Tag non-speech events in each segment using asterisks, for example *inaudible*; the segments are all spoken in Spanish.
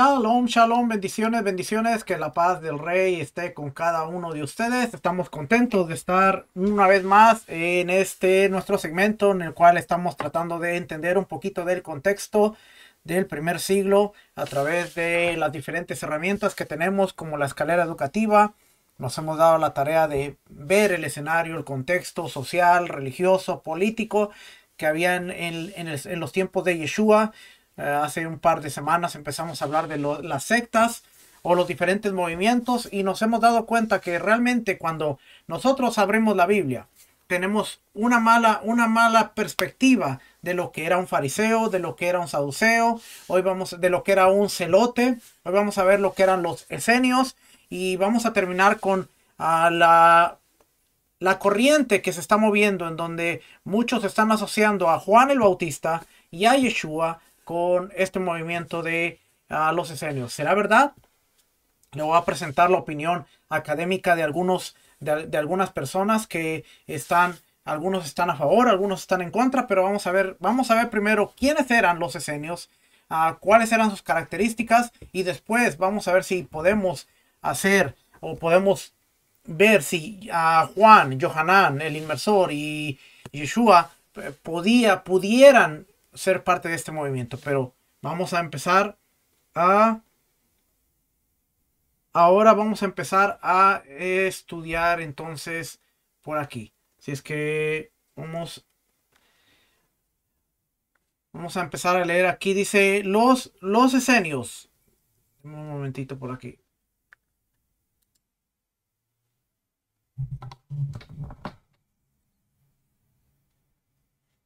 Shalom, shalom, bendiciones, bendiciones, que la paz del Rey esté con cada uno de ustedes. Estamos contentos de estar una vez más en este nuestro segmento en el cual estamos tratando de entender un poquito del contexto del primer siglo a través de las diferentes herramientas que tenemos como la escalera educativa. Nos hemos dado la tarea de ver el escenario, el contexto social, religioso, político que había en, en los tiempos de Yeshua eh, hace un par de semanas empezamos a hablar de las sectas o los diferentes movimientos y nos hemos dado cuenta que realmente cuando nosotros abrimos la Biblia tenemos una mala, una mala perspectiva de lo que era un fariseo, de lo que era un saduceo, hoy vamos de lo que era un celote, hoy vamos a ver lo que eran los esenios y vamos a terminar con ah, la la corriente que se está moviendo en donde muchos están asociando a Juan el Bautista y a Yeshua con este movimiento de ah, los esenios. ¿Será verdad? Le voy a presentar la opinión académica de, algunos, de, algunas personas que están algunos están a favor, algunos están en contra, pero vamos a ver, vamos a ver primero quiénes eran los esenios, a ah, cuáles eran sus características y después vamos a ver si podemos hacer o podemos ver si a ah, Juan, Johanán, el inmersor y Yeshua eh, podía, pudieran ser parte de este movimiento, pero vamos a empezar a... Ahora vamos a empezar a estudiar entonces por aquí. Si es que vamos... Vamos a empezar a leer aquí. Dice los, los esenios. Un momentito por aquí.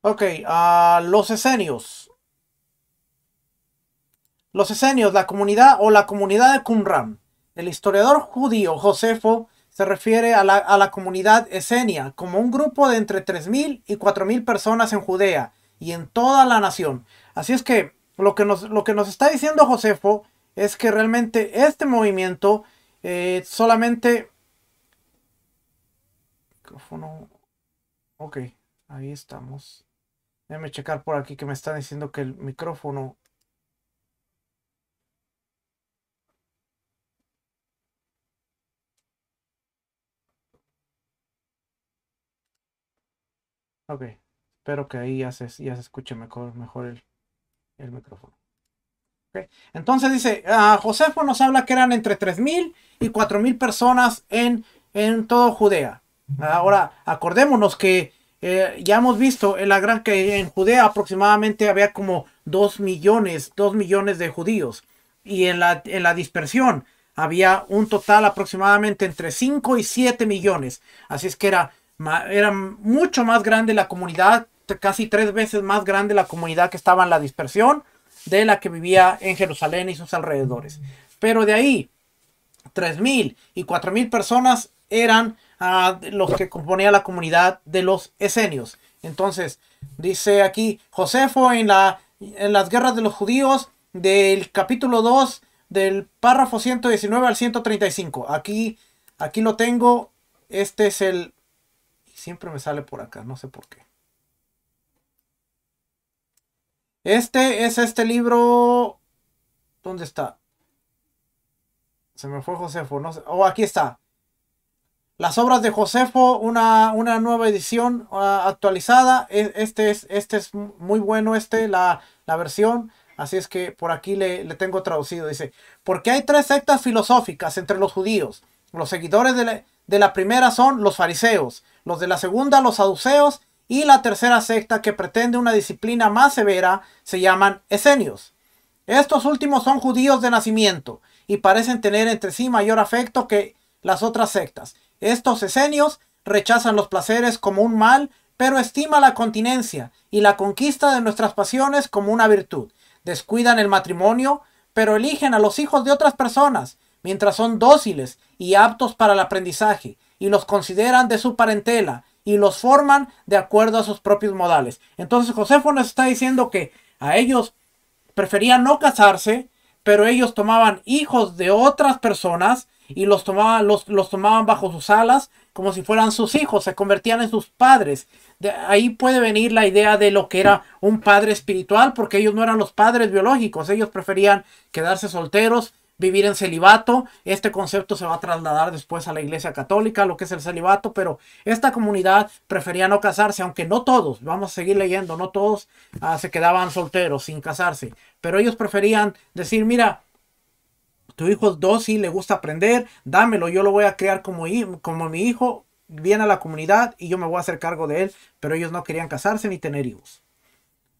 Ok, a ah, los esenios. Los esenios, la comunidad o la comunidad de Qumran. El historiador judío Josefo se refiere a la, comunidad esenia como un grupo de entre 3.000 y 4.000 personas en Judea y en toda la nación. Así es que lo que nos, lo que nos está diciendo Josefo es que realmente este movimiento eh, solamente... Ok, ahí estamos. Déjame checar por aquí que me están diciendo que el micrófono Ok, espero que ahí ya se, se escuche mejor, el, micrófono. Entonces dice, uh, ah, Josefo nos habla que eran entre 3.000 y 4.000 personas en, en todo Judea. Ahora, acordémonos que eh, ya hemos visto en la gran que en Judea aproximadamente había como 2 millones, 2 millones de judíos. Y en la, dispersión había un total aproximadamente entre 5 y 7 millones. Así es que era, era mucho más grande la comunidad, casi tres veces más grande la comunidad que estaba en la dispersión de la que vivía en Jerusalén y sus alrededores. Pero de ahí, 3.000 y 4.000 personas eran los que componía la comunidad de los esenios. Entonces, dice aquí, Josefo en, la, en las guerras de los judíos del capítulo 2 del párrafo 119 al 135. Aquí, aquí lo tengo. Este es el... Siempre me sale por acá, no sé por qué. Este es este libro... ¿Dónde está? Se me fue Josefo. No sé. Oh, aquí está. Las obras de Josefo, una, una nueva edición ah, actualizada. E, este es, este es muy bueno, este, la, versión. Así es que por aquí le, tengo traducido. Dice, porque hay tres sectas filosóficas entre los judíos. Los seguidores de de la primera son los fariseos, los de la segunda los saduceos y la tercera secta que pretende una disciplina más severa se llaman esenios. Estos últimos son judíos de nacimiento y parecen tener entre sí mayor afecto que las otras sectas. Estos esenios rechazan los placeres como un mal, pero estima la continencia y la conquista de nuestras pasiones como una virtud. Descuidan el matrimonio, pero eligen a los hijos de otras personas, mientras son dóciles y aptos para el aprendizaje, y los consideran de su parentela, y los forman de acuerdo a sus propios modales. Entonces Josefo nos está diciendo que a ellos preferían no casarse, pero ellos tomaban hijos de otras personas y los tomaban, los, los tomaban bajo sus alas como si fueran sus hijos, se convertían en sus padres. De ahí puede venir la idea de lo que era un padre espiritual, porque ellos no eran los padres biológicos, ellos preferían quedarse solteros, vivir en celibato. Este concepto se va a trasladar después a la Iglesia Católica, lo que es el celibato, pero esta comunidad prefería no casarse, aunque no todos, vamos a seguir leyendo, no todos ah, se quedaban solteros sin casarse, pero ellos preferían decir, mira, tu hijo es dócil, le gusta aprender, dámelo, yo lo voy a criar como, como mi hijo, viene a la comunidad y yo me voy a hacer cargo de él, pero ellos no querían casarse ni tener hijos.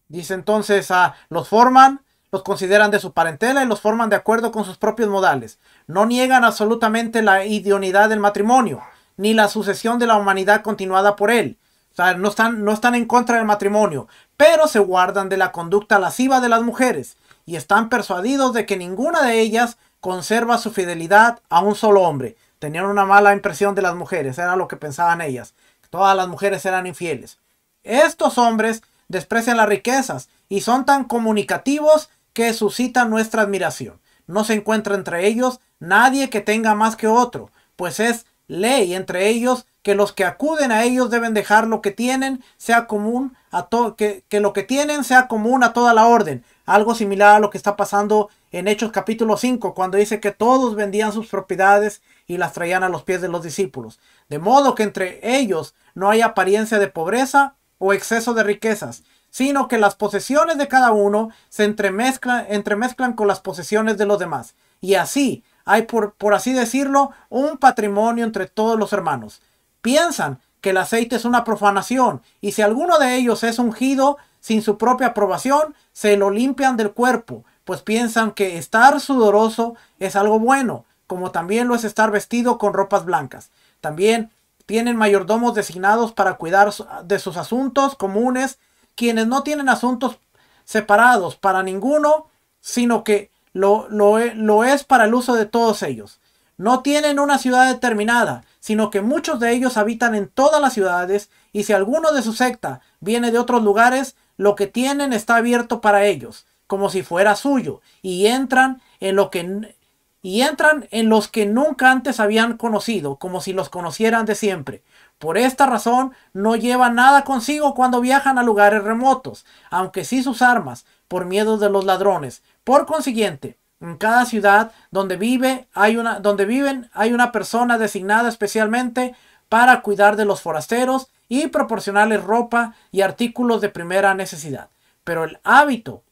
Dice entonces, ah, los forman, los consideran de su parentela y los forman de acuerdo con sus propios modales. No niegan absolutamente la idoneidad del matrimonio, ni la sucesión de la humanidad continuada por él. O sea, no están, no están en contra del matrimonio, pero se guardan de la conducta lasciva de las mujeres y están persuadidos de que ninguna de ellas conserva su fidelidad a un solo hombre. Tenían una mala impresión de las mujeres, era lo que pensaban ellas. Todas las mujeres eran infieles. Estos hombres desprecian las riquezas y son tan comunicativos que suscitan nuestra admiración. No se encuentra entre ellos nadie que tenga más que otro, pues es ley entre ellos que los que acuden a ellos deben dejar lo que tienen sea común a que, que lo que tienen sea común a toda la orden, algo similar a lo que está pasando en Hechos capítulo 5, cuando dice que todos vendían sus propiedades y las traían a los pies de los discípulos. De modo que entre ellos no hay apariencia de pobreza o exceso de riquezas, sino que las posesiones de cada uno se entremezclan, entremezclan con las posesiones de los demás. Y así hay, por, por así decirlo, un patrimonio entre todos los hermanos. Piensan que el aceite es una profanación y si alguno de ellos es ungido, sin su propia aprobación, se lo limpian del cuerpo, pues piensan que estar sudoroso es algo bueno, como también lo es estar vestido con ropas blancas. También tienen mayordomos designados para cuidar de sus asuntos comunes, quienes no tienen asuntos separados para ninguno, sino que lo, es para el uso de todos ellos. No tienen una ciudad determinada, sino que muchos de ellos habitan en todas las ciudades, y si alguno de su secta viene de otros lugares, lo que tienen está abierto para ellos, como si fuera suyo, y entran en lo que y entran en los que nunca antes habían conocido, como si los conocieran de siempre. Por esta razón no llevan nada consigo cuando viajan a lugares remotos, aunque sí sus armas, por miedo de los ladrones. Por consiguiente, en cada ciudad donde, vive, hay una, donde viven hay una persona designada especialmente para cuidar de los forasteros y proporcionarles ropa y artículos de primera necesidad. Pero el hábito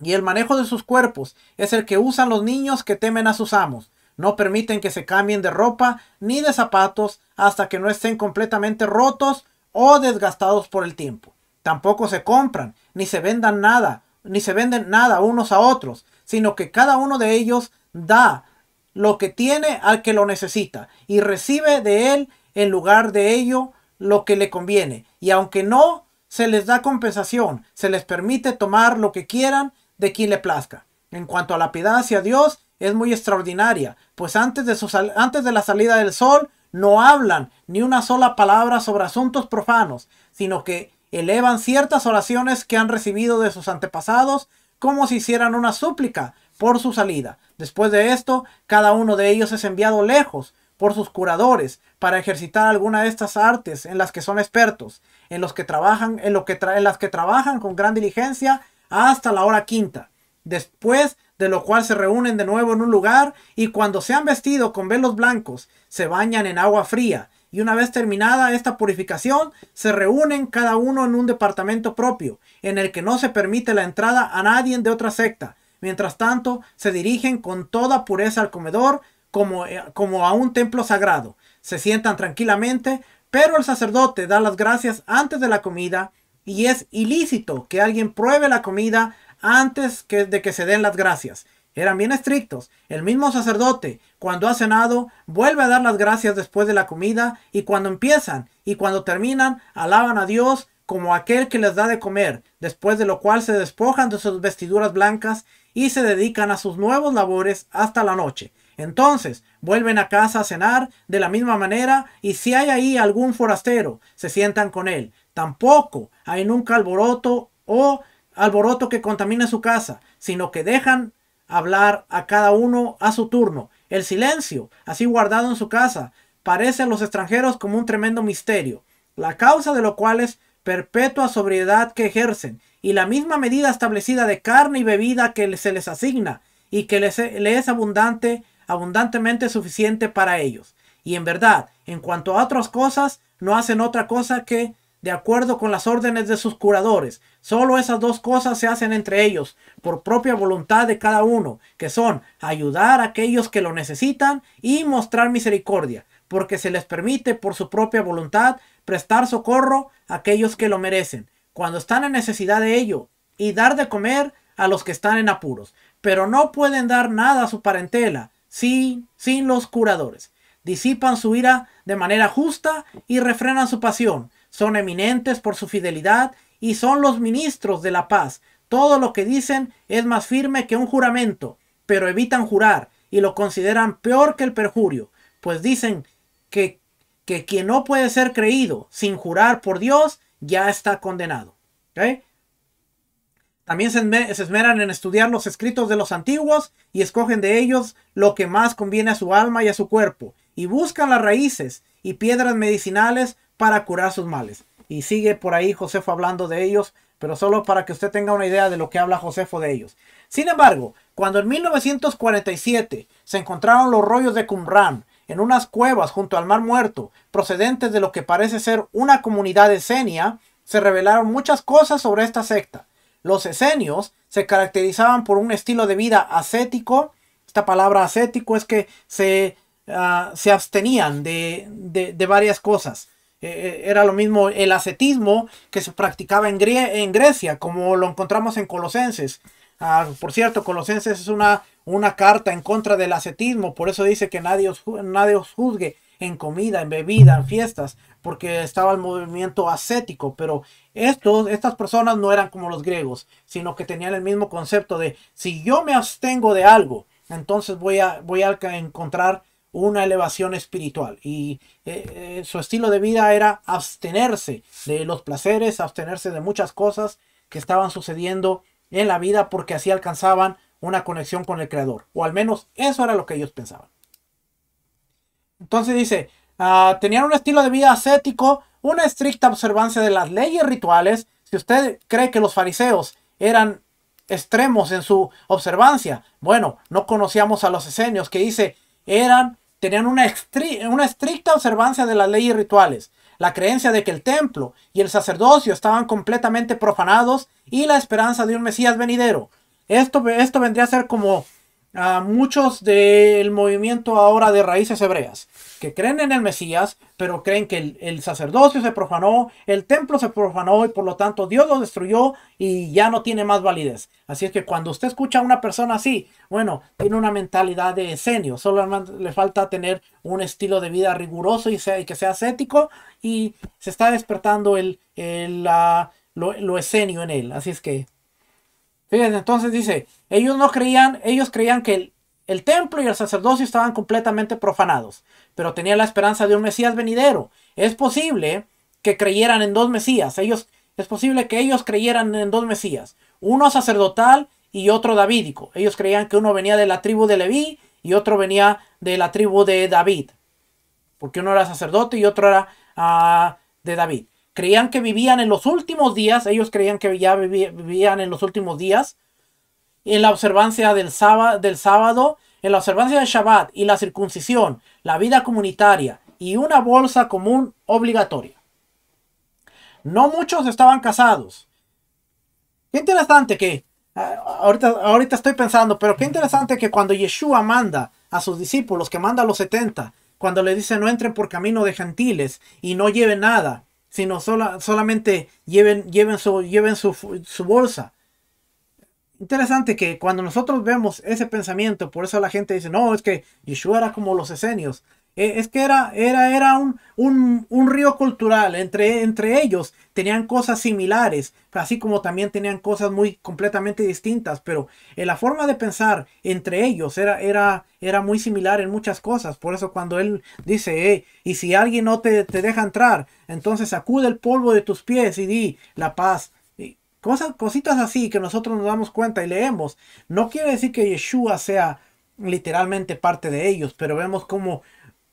y el manejo de sus cuerpos es el que usan los niños que temen a sus amos. No permiten que se cambien de ropa ni de zapatos hasta que no estén completamente rotos o desgastados por el tiempo. Tampoco se compran ni se vendan nada, ni se venden nada unos a otros, sino que cada uno de ellos da lo que tiene al que lo necesita y recibe de él en lugar de ello lo que le conviene. Y aunque no se les da compensación, se les permite tomar lo que quieran de quien le plazca. En cuanto a la piedad hacia Dios, es muy extraordinaria, pues antes de, antes de la salida del sol no hablan ni una sola palabra sobre asuntos profanos, sino que elevan ciertas oraciones que han recibido de sus antepasados como si hicieran una súplica por su salida. Después de esto, cada uno de ellos es enviado lejos por sus curadores para ejercitar alguna de estas artes en las que son expertos, en, los que trabajan, en, que en las que trabajan con gran diligencia hasta la hora quinta, después de lo cual se reúnen de nuevo en un lugar y cuando se han vestido con velos blancos, se bañan en agua fría y una vez terminada esta purificación, se reúnen cada uno en un departamento propio, en el que no se permite la entrada a nadie de otra secta. Mientras tanto, se dirigen con toda pureza al comedor eh, como, a un templo sagrado. Se sientan tranquilamente, pero el sacerdote da las gracias antes de la comida y es ilícito que alguien pruebe la comida antes de que se den las gracias. Eran bien estrictos. El mismo sacerdote, cuando ha cenado, vuelve a dar las gracias después de la comida y cuando empiezan y cuando terminan, alaban a Dios como aquel que les da de comer, después de lo cual se despojan de sus vestiduras blancas y se dedican a sus nuevos labores hasta la noche. Entonces, vuelven a casa a cenar de la misma manera y si hay ahí algún forastero, se sientan con él. Tampoco hay nunca alboroto o alboroto que contamine su casa, sino que dejan hablar a cada uno a su turno. El silencio, así guardado en su casa, parece a los extranjeros como un tremendo misterio, la causa de lo cual es perpetua sobriedad que ejercen y la misma medida establecida de carne y bebida que se les asigna y que les e, es abundante abundantemente suficiente para ellos. Y en verdad, en cuanto a otras cosas, no hacen otra cosa que de acuerdo con las órdenes de sus curadores. Solo esas dos cosas se hacen entre ellos, por propia voluntad de cada uno, que son ayudar a aquellos que lo necesitan y mostrar misericordia, porque se les permite por su propia voluntad prestar socorro a aquellos que lo merecen, cuando están en necesidad de ello, y dar de comer a los que están en apuros, pero no pueden dar nada a su parentela, sin, sin los curadores. Disipan su ira de manera justa y refrenan su pasión. Son eminentes por su fidelidad y son los ministros de la paz. Todo lo que dicen es más firme que un juramento, pero evitan jurar y lo consideran peor que el perjurio, pues dicen que, que quien no puede ser creído sin jurar por Dios ya está condenado. ¿Okay? También se, esmeran en estudiar los escritos de los antiguos y escogen de ellos lo que más conviene a su alma y a su cuerpo, y buscan las raíces y piedras medicinales para curar sus males. Y sigue por ahí Josefo hablando de ellos, pero solo para que usted tenga una idea de lo que habla Josefo de ellos. Sin embargo, cuando en 1947 se encontraron los rollos de Qumran en unas cuevas junto al Mar Muerto, procedentes de lo que parece ser una comunidad de se revelaron muchas cosas sobre esta secta. Los esenios se caracterizaban por un estilo de vida ascético. Esta palabra ascético es que se, ah, se abstenían de, varias cosas. Eh, eh, era lo mismo el ascetismo que se practicaba en, Grecia, como lo encontramos en Colosenses. Ah, por cierto, Colosenses es una, una carta en contra del ascetismo, por eso dice que nadie nadie os juzgue en comida, en bebida, en fiestas, porque estaba el movimiento ascético, pero estas personas no eran como los griegos, sino que tenían el mismo concepto de si yo me abstengo de algo, entonces voy a, voy a encontrar una elevación espiritual. Y eh, eh, su estilo de vida era abstenerse de los placeres, abstenerse de muchas cosas que estaban sucediendo en la vida porque así alcanzaban una conexión con el Creador. O al menos eso era lo que ellos pensaban. Entonces dice, ah, tenían un estilo de vida ascético, una estricta observancia de las leyes rituales. Si usted cree que los fariseos eran extremos en su observancia, bueno, no conocíamos a los esenios que dice, eran, tenían una, estricta observancia de las leyes rituales. La creencia de que el templo y el sacerdocio estaban completamente profanados y la esperanza de un Mesías venidero. Esto, esto vendría a ser como a ah, muchos del movimiento ahora de raíces hebreas que creen en el Mesías, pero creen que el, sacerdocio se profanó, el templo se profanó y por lo tanto Dios lo destruyó y ya no tiene más validez. Así es que cuando usted escucha a una persona así, bueno, tiene una mentalidad de esenio, solo le falta tener un estilo de vida riguroso y, que sea ascético y se está despertando el, lo, lo esenio en él. Así es que, fíjense, entonces dice, ellos no creían, ellos creían que el, el templo y el sacerdocio estaban completamente profanados pero tenía la esperanza de un Mesías venidero. Es posible que creyeran en dos Mesías. Ellos, es posible que ellos creyeran en dos Mesías. Uno sacerdotal y otro davídico. Ellos creían que uno venía de la tribu de Leví y otro venía de la tribu de David. Porque uno era sacerdote y otro era ah, de David. Creían que vivían en los últimos días. Ellos creían que ya vivían en los últimos días. En la observancia del sábado en la observancia del Shabbat y la circuncisión, la vida comunitaria y una bolsa común obligatoria. No muchos estaban casados. Qué interesante que, ah, ahorita, estoy pensando, pero qué interesante que cuando Yeshua manda a sus discípulos, que manda a los 70, cuando le dice no entren por camino de gentiles y no lleven nada, sino solamente lleven, lleven, su, lleven su, su bolsa interesante que cuando nosotros vemos ese pensamiento, por eso la gente dice, no, es que Yeshua era como los esenios. Eh, es que era, era, era un, un, río cultural. Entre, entre ellos tenían cosas similares, así como también tenían cosas muy completamente distintas. Pero la forma de pensar entre ellos era, era, era muy similar en muchas cosas. Por eso cuando él dice, eh, y si alguien no te, te deja entrar, entonces sacude el polvo de tus pies y di, la paz cositas así que nosotros nos damos cuenta y leemos. No quiere decir que Yeshua sea literalmente parte de ellos, pero vemos como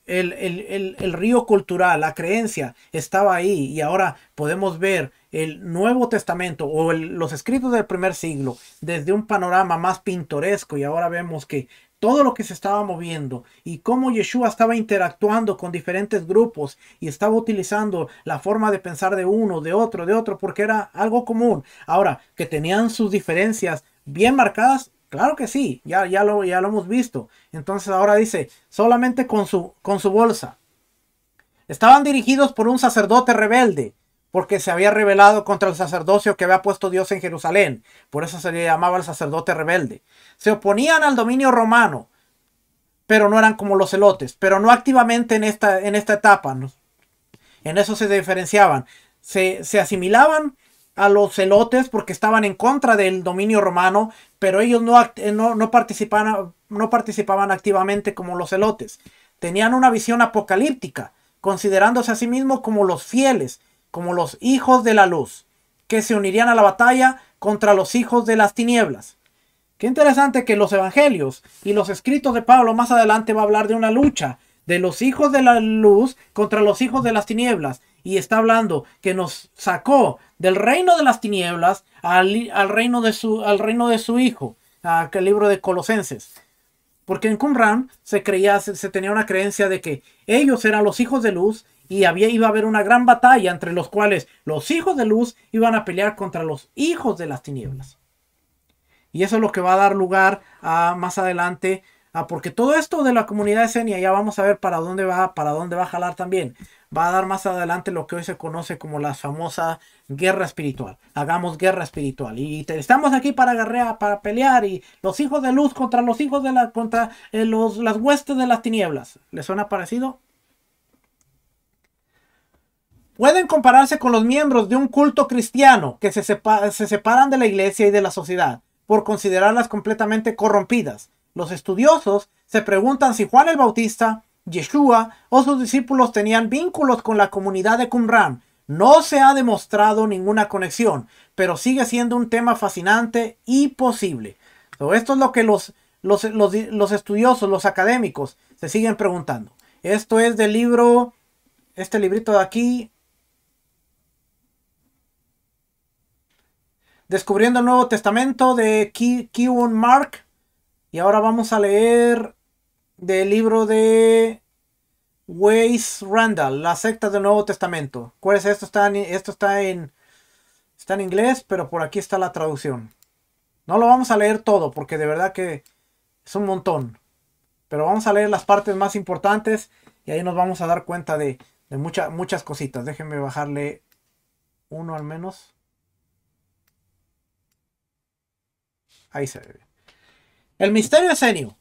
el, el, río cultural, la creencia estaba ahí y ahora podemos ver el Nuevo Testamento o los escritos del primer siglo desde un panorama más pintoresco y ahora vemos que todo lo que se estaba moviendo y cómo Yeshua estaba interactuando con diferentes grupos y estaba utilizando la forma de pensar de uno, de otro, de otro, porque era algo común. Ahora, que tenían sus diferencias bien marcadas, claro que sí, ya, ya, lo, ya lo hemos visto. Entonces ahora dice, solamente con su, con su bolsa. Estaban dirigidos por un sacerdote rebelde porque se había rebelado contra el sacerdocio que había puesto Dios en Jerusalén. Por eso se le llamaba el sacerdote rebelde. Se oponían al dominio romano, pero no eran como los celotes, pero no activamente en esta, en esta etapa. En eso se diferenciaban. Se, se asimilaban a los celotes porque estaban en contra del dominio romano, pero ellos no, eh, no, participaban, no participaban activamente como los celotes. Tenían una visión apocalíptica, considerándose a sí mismos como los fieles como los hijos de la luz, que se unirían a la batalla contra los hijos de las tinieblas. Qué interesante que los evangelios y los escritos de Pablo más adelante va a hablar de una lucha de los hijos de la luz contra los hijos de las tinieblas. Y está hablando que nos sacó del reino de las tinieblas al, reino, de su, al reino de su hijo, aquel libro de Colosenses. Porque en Qumran se creía, se tenía una creencia de que ellos eran los hijos de luz y había, iba a haber una gran batalla entre los cuales los hijos de luz iban a pelear contra los hijos de las tinieblas. Y eso es lo que va a dar lugar a más adelante, a, porque todo esto de la comunidad esenia, ya vamos a ver para dónde va, para dónde va a jalar también, va a dar más adelante lo que hoy se conoce como la famosa guerra espiritual. Hagamos guerra espiritual. Y estamos aquí para guerrear, para pelear, y los hijos de luz contra los hijos de la, contra eh, los, las huestes de las tinieblas. ¿Les suena parecido? pueden compararse con los miembros de un culto cristiano que se, se separan de la iglesia y de la sociedad por considerarlas completamente corrompidas. Los estudiosos se preguntan si Juan el Bautista, Yeshua o sus discípulos tenían vínculos con la comunidad de Qumran. No se ha demostrado ninguna conexión, pero sigue siendo un tema fascinante y posible. esto es lo que los, los, los, estudiosos, los académicos, se siguen preguntando. Esto es del libro, este librito de aquí, Descubriendo el Nuevo Testamento de Kiwon Mark. Y ahora vamos a leer del libro de Weiss Randall, la secta del Nuevo Testamento. ¿Cuál es esto? Está en, esto está en, está en inglés, pero por aquí está la traducción. No lo vamos a leer todo porque de verdad que es un montón. Pero vamos a leer las partes más importantes y ahí nos vamos a dar cuenta de, muchas cositas. Déjenme bajarle uno al menos. Ahí se ve. El misterio esenio.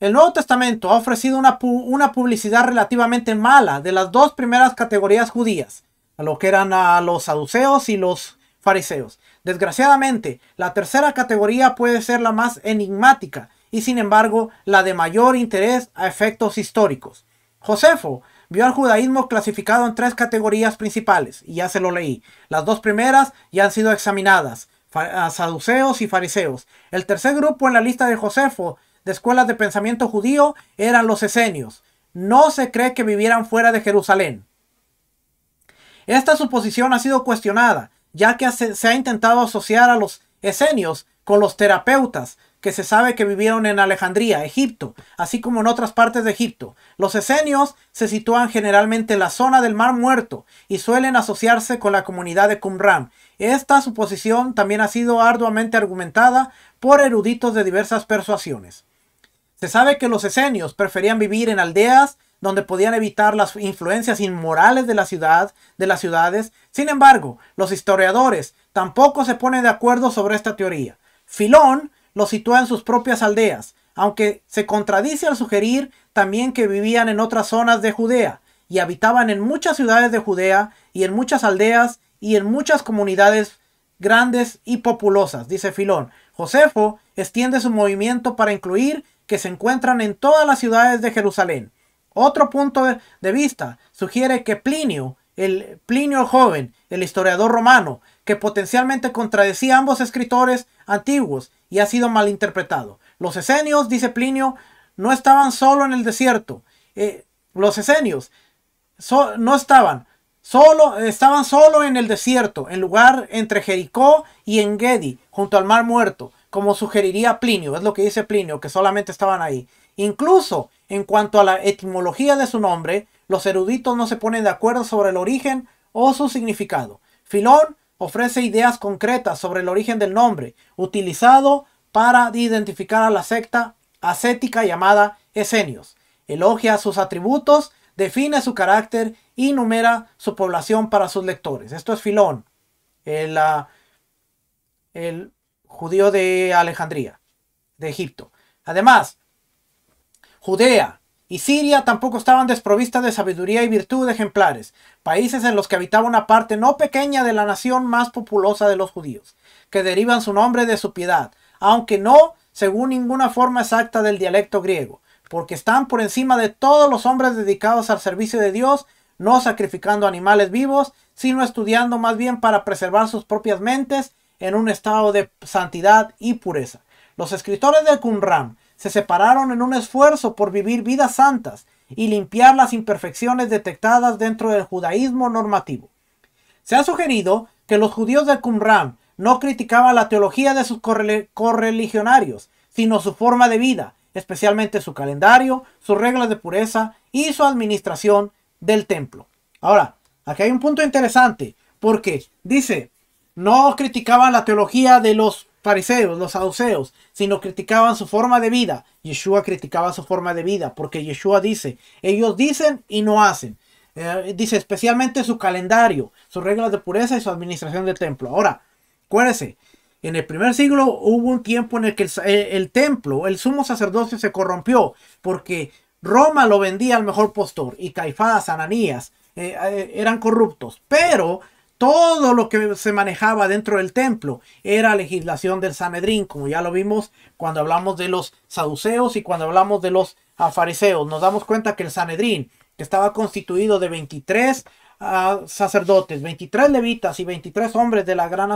El Nuevo Testamento ha ofrecido una, una, publicidad relativamente mala de las dos primeras categorías judías, a lo que eran a los saduceos y los fariseos. Desgraciadamente, la tercera categoría puede ser la más enigmática y sin embargo la de mayor interés a efectos históricos. Josefo vio al judaísmo clasificado en tres categorías principales, y ya se lo leí. Las dos primeras ya han sido examinadas a saduceos y fariseos. El tercer grupo en la lista de Josefo de escuelas de pensamiento judío eran los esenios. No se cree que vivieran fuera de Jerusalén. Esta suposición ha sido cuestionada, ya que se ha intentado asociar a los esenios con los terapeutas, que se sabe que vivieron en Alejandría, Egipto, así como en otras partes de Egipto. Los esenios se sitúan generalmente en la zona del Mar Muerto y suelen asociarse con la comunidad de Qumran, esta suposición también ha sido arduamente argumentada por eruditos de diversas persuasiones. Se sabe que los esenios preferían vivir en aldeas donde podían evitar las influencias inmorales de la ciudad, de las ciudades. Sin embargo, los historiadores tampoco se ponen de acuerdo sobre esta teoría. Filón lo sitúa en sus propias aldeas, aunque se contradice al sugerir también que vivían en otras zonas de Judea y habitaban en muchas ciudades de Judea y en muchas aldeas y en muchas comunidades grandes y populosas, dice Filón. Josefo extiende su movimiento para incluir que se encuentran en todas las ciudades de Jerusalén. Otro punto de vista sugiere que Plinio, el Plinio joven, el historiador romano, que potencialmente contradecía a ambos escritores antiguos y ha sido malinterpretado. Los esenios, dice Plinio, no estaban solo en el desierto. Eh, los esenios no estaban Solo, estaban solo en el desierto, en lugar entre Jericó y Engedi, junto al mar muerto, como sugeriría Plinio, es lo que dice Plinio, que solamente estaban ahí. Incluso en cuanto a la etimología de su nombre, los eruditos no se ponen de acuerdo sobre el origen o su significado. Filón ofrece ideas concretas sobre el origen del nombre, utilizado para identificar a la secta ascética llamada Esenios. Elogia sus atributos define su carácter y numera su población para sus lectores. Esto es Filón, ah, el, judío de Alejandría, de Egipto. Además, Judea y Siria tampoco estaban desprovistas de sabiduría y virtud ejemplares, países en los que habitaba una parte no pequeña de la nación más populosa de los judíos, que derivan su nombre de su piedad, aunque no según ninguna forma exacta del dialecto griego, porque están por encima de todos los hombres dedicados al servicio de Dios, no sacrificando animales vivos, sino estudiando más bien para preservar sus propias mentes en un estado de santidad y pureza. Los escritores de Qumran se separaron en un esfuerzo por vivir vidas santas y limpiar las imperfecciones detectadas dentro del judaísmo normativo. Se ha sugerido que los judíos de Qumran no criticaban la teología de sus correligionarios, sino su forma de vida, especialmente su calendario, sus reglas de pureza y su administración del templo. Ahora, aquí hay un punto interesante, porque dice, no criticaban la teología de los fariseos, los saduceos, sino criticaban su forma de vida. Yeshua criticaba su forma de vida, porque Yeshua dice, ellos dicen y no hacen. Eh, dice especialmente su calendario, sus reglas de pureza y su administración del templo. Ahora, acuérdense, en el primer siglo hubo un tiempo en el que eh, el, templo, el sumo sacerdocio se corrompió porque Roma lo vendía al mejor postor y Caifás, Ananías eh, eh, eran corruptos. Pero todo lo que se manejaba dentro del templo era legislación del Sanedrín, como ya lo vimos cuando hablamos de los saduceos y cuando hablamos de los fariseos. Nos damos cuenta que el Sanedrín, que estaba constituido de 23 sacerdotes, 23 levitas y 23 hombres de la gran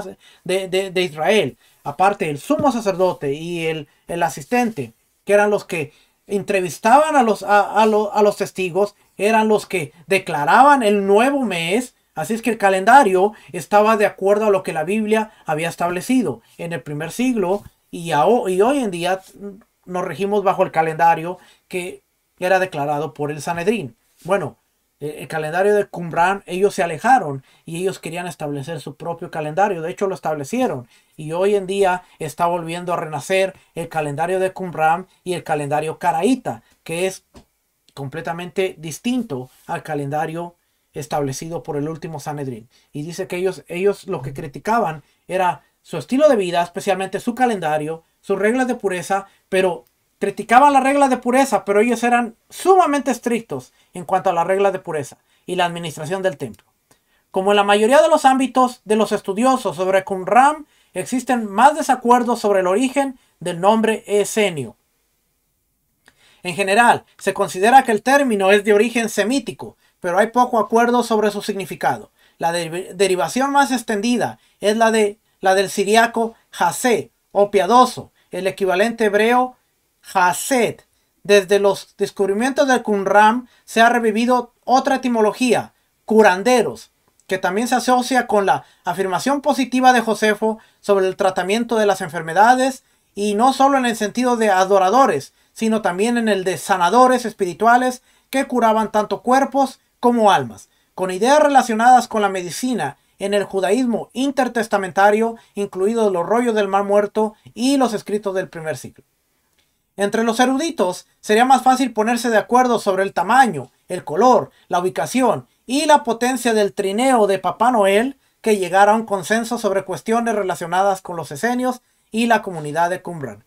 de, Israel, aparte el sumo sacerdote y el, el, asistente, que eran los que entrevistaban a los, a, a los testigos, eran los que declaraban el nuevo mes, Así es que el calendario estaba de acuerdo a lo que la Biblia había establecido en el primer siglo y, y, hoy en día nos regimos bajo el calendario que era declarado por el Sanedrín. Bueno, eh, el calendario de Qumran, ellos se alejaron y ellos querían establecer su propio calendario. De hecho, lo establecieron. Y hoy en día está volviendo a renacer el calendario de Qumran y el calendario caraíta, que es completamente distinto al calendario establecido por el último Sanedrín. Y dice que ellos, ellos lo que criticaban era su estilo de vida, especialmente su calendario, sus reglas de pureza, pero criticaban las reglas de pureza, pero ellos eran sumamente estrictos en cuanto a las reglas de pureza y la administración del templo. Como en la mayoría de los ámbitos de los estudiosos sobre Qumran, existen más desacuerdos sobre el origen del nombre esenio. En general, se considera que el término es de origen semítico, pero hay poco acuerdo sobre su significado. La derivación más extendida es la, de, la del siriaco jase, o piadoso, el equivalente hebreo jaset, desde los descubrimientos del Qumran se ha revivido otra etimología, curanderos, que también se asocia con la afirmación positiva de Josefo sobre el tratamiento de las enfermedades, y no solo en el sentido de adoradores, sino también en el de sanadores espirituales que curaban tanto cuerpos como almas, con ideas relacionadas con la medicina en el judaísmo intertestamentario, incluidos los rollos del mar muerto y los escritos del primer siglo. Entre los eruditos sería más fácil ponerse de acuerdo sobre el tamaño, el color, la ubicación y la potencia del trineo de Papá Noel que llegar a un consenso sobre cuestiones relacionadas con los esenios y la comunidad de Cumbran.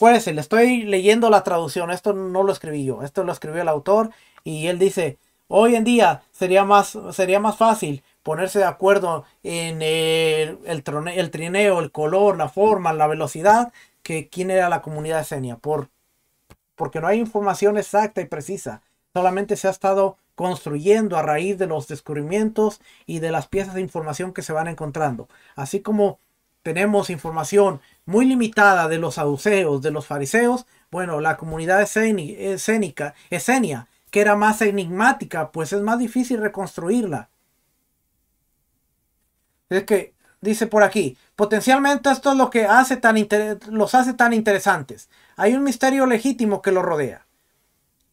Pues le estoy leyendo la traducción, esto no lo escribí yo, esto lo escribió el autor y él dice, hoy en día sería más, sería más fácil ponerse de acuerdo en el, trineo, el color, la forma, la velocidad, que quién era la comunidad esenia, por porque no hay información exacta y precisa. Solamente se ha estado construyendo a raíz de los descubrimientos y de las piezas de información que se van encontrando. Así como tenemos información muy limitada de los saduceos, de los fariseos, bueno, la comunidad escénica, escenia, que era más enigmática, pues es más difícil reconstruirla. Es que dice por aquí, Potencialmente esto es lo que hace tan los hace tan interesantes. Hay un misterio legítimo que los rodea.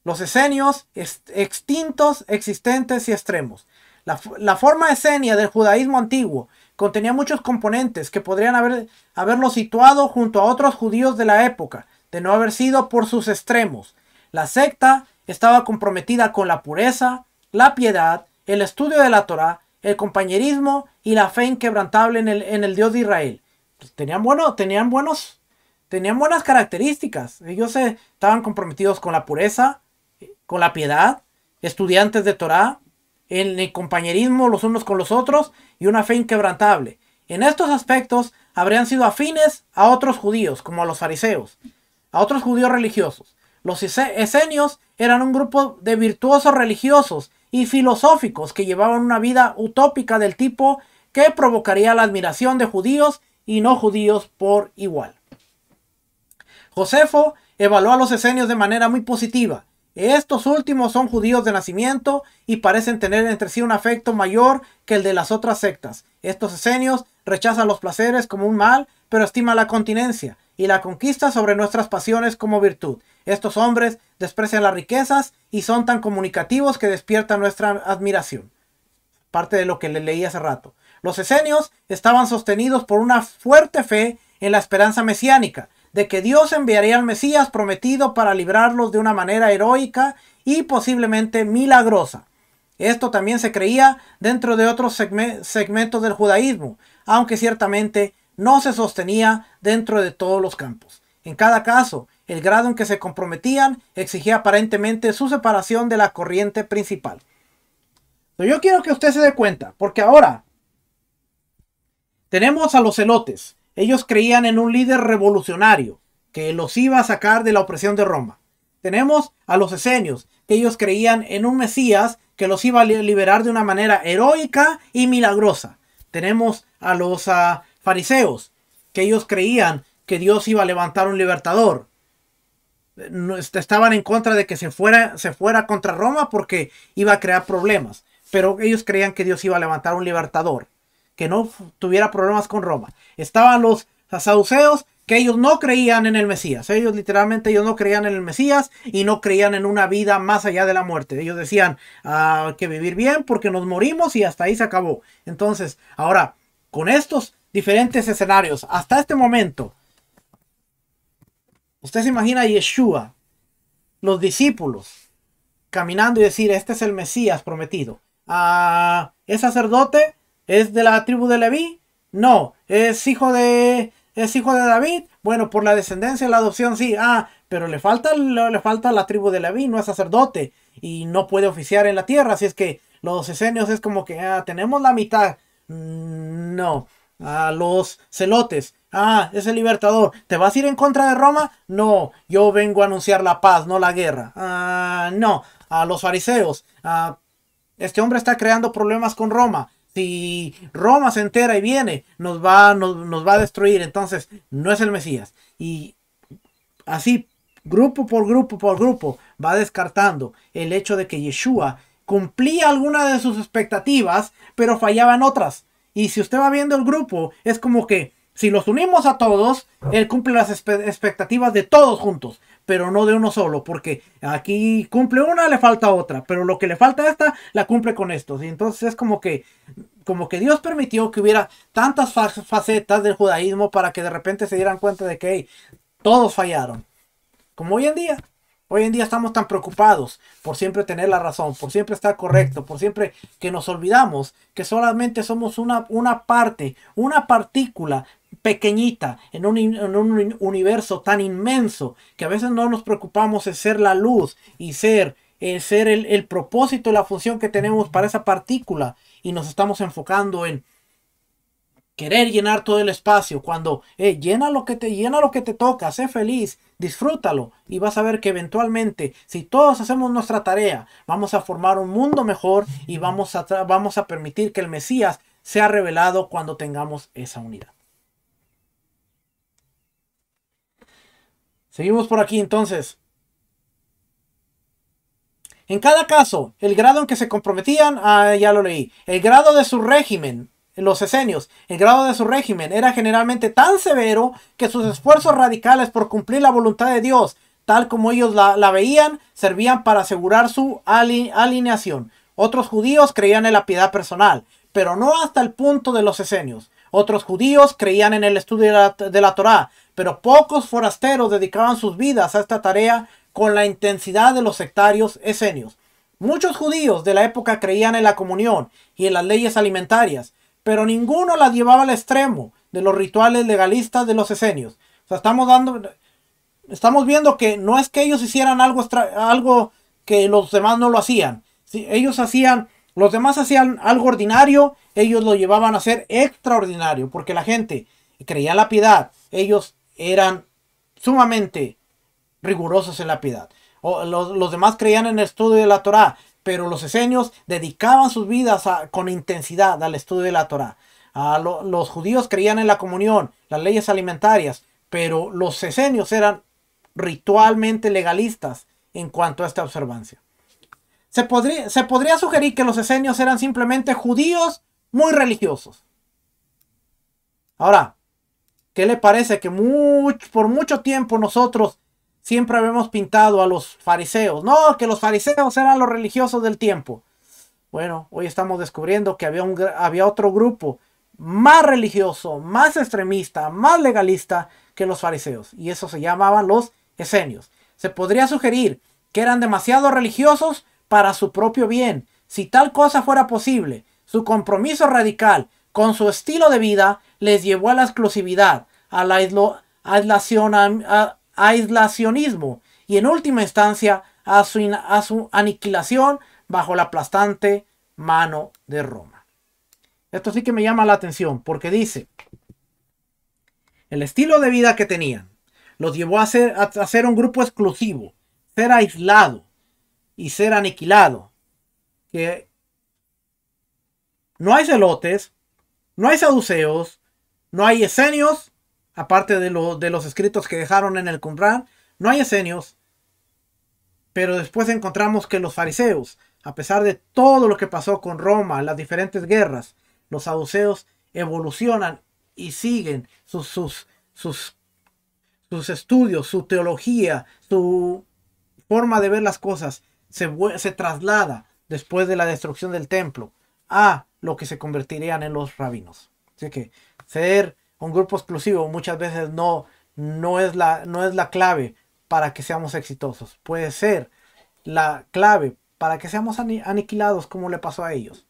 Los esenios, extintos, existentes y extremos. La, forma esenia del judaísmo antiguo contenía muchos componentes que podrían haber, haberlo situado junto a otros judíos de la época, de no haber sido por sus extremos. La secta estaba comprometida con la pureza, la piedad, el estudio de la Torá el compañerismo y la fe inquebrantable en el, en el Dios de Israel. Pues, tenían, bueno, tenían, buenos, tenían buenas características. Ellos estaban comprometidos con la pureza, eh, con la piedad, estudiantes de Torá, en el compañerismo los unos con los otros y una fe inquebrantable. En estos aspectos habrían sido afines a otros judíos, como a los fariseos, a otros judíos religiosos. Los esenios eran un grupo de virtuosos religiosos y filosóficos que llevaban una vida utópica del tipo que provocaría la admiración de judíos y no judíos por igual. Josefo evaluó a los esenios de manera muy positiva. Estos últimos son judíos de nacimiento y parecen tener entre sí un afecto mayor que el de las otras sectas. Estos esenios rechazan los placeres como un mal, pero estiman la continencia y la conquista sobre nuestras pasiones como virtud. Estos hombres desprecian las riquezas y son tan comunicativos que despiertan nuestra admiración. Parte de lo que le leí hace rato. Los esenios estaban sostenidos por una fuerte fe en la esperanza mesiánica, de que Dios enviaría al Mesías prometido para librarlos de una manera heroica y posiblemente milagrosa. Esto también se creía dentro de otros segmentos del judaísmo, aunque ciertamente no se sostenía dentro de todos los campos. En cada caso, el grado en que se comprometían exigía aparentemente su separación de la corriente principal. yo quiero que usted se dé cuenta, porque ahora tenemos a los celotes. Ellos creían en un líder revolucionario que los iba a sacar de la opresión de Roma. Tenemos a los esenios, que ellos creían en un Mesías que los iba a liberar de una manera heroica y milagrosa. Tenemos a los ah, fariseos, que ellos creían que Dios iba a levantar un libertador estaban en contra de que se fuera, se fuera contra Roma porque iba a crear problemas. Pero ellos creían que Dios iba a levantar un libertador, que no tuviera problemas con Roma. Estaban los saduceos que ellos no creían en el Mesías. Ellos literalmente ellos no creían en el Mesías y no creían en una vida más allá de la muerte. Ellos decían ah, que vivir bien porque nos morimos y hasta ahí se acabó. Entonces, ahora, con estos diferentes escenarios, hasta este momento, Usted se imagina a Yeshua, los discípulos, caminando y decir, este es el Mesías prometido. Ah, ¿Es sacerdote? ¿Es de la tribu de Leví? No. ¿Es hijo de, es hijo de David? Bueno, por la descendencia y la adopción sí. Ah, pero le falta, le falta la tribu de Leví, no es sacerdote y no puede oficiar en la tierra. Así es que los esenios es como que ah, tenemos la mitad. Mm, no. A ah, los celotes. Ah, es el libertador. ¿Te vas a ir en contra de Roma? No, yo vengo a anunciar la paz, no la guerra. Ah, no, a los fariseos. Ah, este hombre está creando problemas con Roma. Si Roma se entera y viene, nos va, nos, nos va a destruir. Entonces, no es el Mesías. Y así, grupo por grupo por grupo, va descartando el hecho de que Yeshua cumplía algunas de sus expectativas, pero fallaba en otras. Y si usted va viendo el grupo, es como que si los unimos a todos, él cumple las expectativas de todos juntos, pero no de uno solo, porque aquí cumple una, le falta otra, pero lo que le falta a esta, la cumple con estos. Y entonces es como que, como que Dios permitió que hubiera tantas facetas del judaísmo para que de repente se dieran cuenta de que todos fallaron. Como hoy en día. Hoy en día estamos tan preocupados por siempre tener la razón, por siempre estar correcto, por siempre que nos olvidamos que solamente somos una, una parte, una partícula pequeñita, en un, en un universo tan inmenso, que a veces no nos preocupamos de ser la luz y ser el ser el, propósito, la función que tenemos para esa partícula y nos estamos enfocando en querer llenar todo el espacio cuando eh, llena lo que te llena lo que te toca, sé feliz, disfrútalo y vas a ver que eventualmente si todos hacemos nuestra tarea vamos a formar un mundo mejor y vamos a, vamos a permitir que el Mesías sea revelado cuando tengamos esa unidad. Seguimos por aquí entonces. En cada caso, el grado en que se comprometían, ah, ya lo leí, el grado de su régimen, los esenios, el grado de su régimen era generalmente tan severo que sus esfuerzos radicales por cumplir la voluntad de Dios, tal como ellos la, veían, servían para asegurar su alineación. Otros judíos creían en la piedad personal, pero no hasta el punto de los esenios. Otros judíos creían en el estudio de la, de la pero pocos forasteros dedicaban sus vidas a esta tarea con la intensidad de los sectarios esenios. Muchos judíos de la época creían en la comunión y en las leyes alimentarias, pero ninguno las llevaba al extremo de los rituales legalistas de los esenios. O sea, estamos dando, estamos viendo que no es que ellos hicieran algo, algo que los demás no lo hacían. ellos hacían, los demás hacían algo ordinario, ellos lo llevaban a ser extraordinario, porque la gente creía en la piedad, ellos eran sumamente rigurosos en la piedad. los, demás creían en el estudio de la Torá, pero los esenios dedicaban sus vidas con intensidad al estudio de la Torá. los judíos creían en la comunión, las leyes alimentarias, pero los esenios eran ritualmente legalistas en cuanto a esta observancia. Se podría, se podría sugerir que los esenios eran simplemente judíos muy religiosos. Ahora, ¿Qué le parece que por mucho tiempo nosotros siempre habíamos pintado a los fariseos? No, que los fariseos eran los religiosos del tiempo. Bueno, hoy estamos descubriendo que había, había otro grupo más religioso, más extremista, más legalista que los fariseos. Y eso se llamaban los esenios. Se podría sugerir que eran demasiado religiosos para su propio bien. Si tal cosa fuera posible, su compromiso radical con su estilo de vida les llevó a la exclusividad, al aislacionismo y en última instancia a su, aniquilación bajo la aplastante mano de Roma. Esto sí que me llama la atención porque dice, el estilo de vida que tenían los llevó a ser, a ser un grupo exclusivo, ser aislado y ser aniquilado. Que no hay celotes, no hay saduceos, no hay esenios, aparte de, de los escritos que dejaron en el Qumran, no hay esenios. Pero después encontramos que los fariseos, a pesar de todo lo que pasó con Roma, las diferentes guerras, los saduceos evolucionan y siguen sus, sus, sus, sus estudios, su teología, su forma de ver las cosas, se, se traslada después de la destrucción del templo a lo que se convertirían en los rabinos. Así que ser un grupo exclusivo muchas veces no, no, es, la, no es la clave para que seamos exitosos. Puede ser la clave para que seamos aniquilados como le pasó a ellos.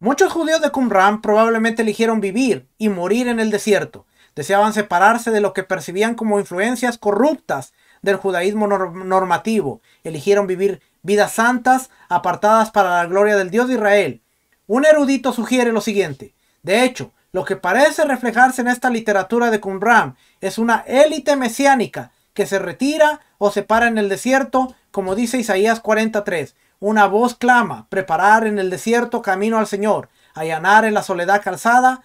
Muchos judíos de Qumran probablemente eligieron vivir y morir en el desierto. Deseaban separarse de lo que percibían como influencias corruptas del judaísmo normativo. Eligieron vivir vidas santas, apartadas para la gloria del Dios de Israel. Un erudito sugiere lo siguiente. De hecho, lo que parece reflejarse en esta literatura de Qumran es una élite mesiánica que se retira o se para en el desierto, como dice Isaías 43. Una voz clama, preparar en el desierto camino al Señor, allanar en la soledad calzada,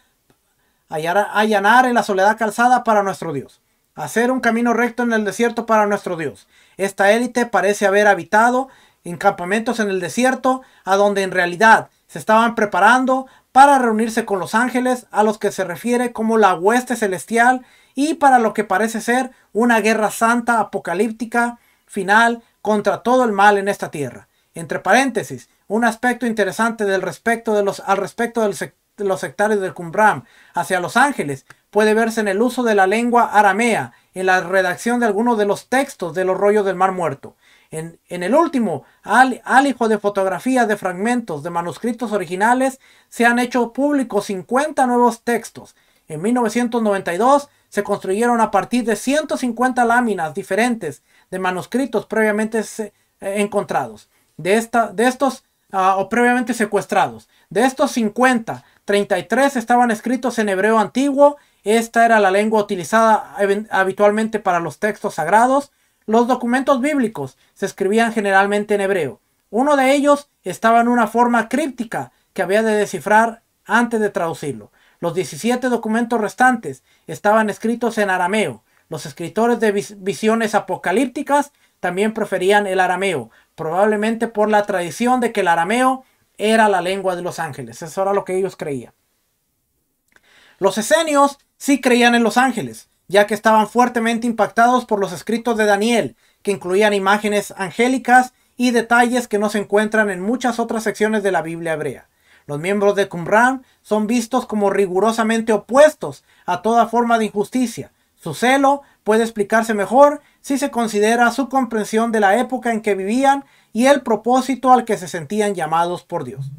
allanar en la soledad calzada para nuestro Dios. Hacer un camino recto en el desierto para nuestro Dios. Esta élite parece haber habitado en campamentos en el desierto, a donde en realidad se estaban preparando para reunirse con los ángeles, a los que se refiere como la hueste celestial, y para lo que parece ser una guerra santa apocalíptica final contra todo el mal en esta tierra. Entre paréntesis, un aspecto interesante al respecto de los sectarios del Qumran hacia los ángeles puede verse en el uso de la lengua aramea en la redacción de algunos de los textos de los rollos del Mar Muerto. En, el último al, de fotografías de fragmentos de manuscritos originales, se han hecho públicos 50 nuevos textos. En 1992 se construyeron a partir de 150 láminas diferentes de manuscritos previamente eh, encontrados. De, estos ah, o previamente secuestrados. De estos 50, 33 estaban escritos en hebreo antiguo. Esta era la lengua utilizada eh, habitualmente para los textos sagrados. Los documentos bíblicos se escribían generalmente en hebreo. Uno de ellos estaba en una forma críptica que había de descifrar antes de traducirlo. Los 17 documentos restantes estaban escritos en arameo. Los escritores de visiones apocalípticas también preferían el arameo, probablemente por la tradición de que el arameo era la lengua de los ángeles. Eso era lo que ellos creían. Los esenios sí creían en los ángeles ya que estaban fuertemente impactados por los escritos de Daniel, que incluían imágenes angélicas y detalles que no se encuentran en muchas otras secciones de la Biblia hebrea. Los miembros de Qumran son vistos como rigurosamente opuestos a toda forma de injusticia. Su celo puede explicarse mejor si se considera su comprensión de la época en que vivían y el propósito al que se sentían llamados por Dios.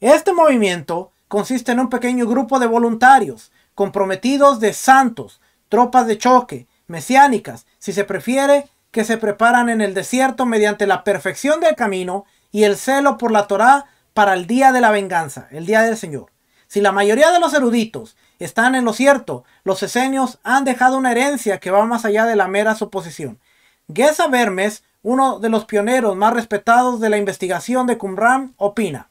Este movimiento consiste en un pequeño grupo de voluntarios comprometidos de santos tropas de choque, mesiánicas, si se prefiere, que se preparan en el desierto mediante la perfección del camino y el celo por la Torá para el día de la venganza, el día del Señor. Si la mayoría de los eruditos están en lo cierto, los esenios han dejado una herencia que va más allá de la mera suposición. Gesa Vermes, uno de los pioneros más respetados de la investigación de Qumran, opina.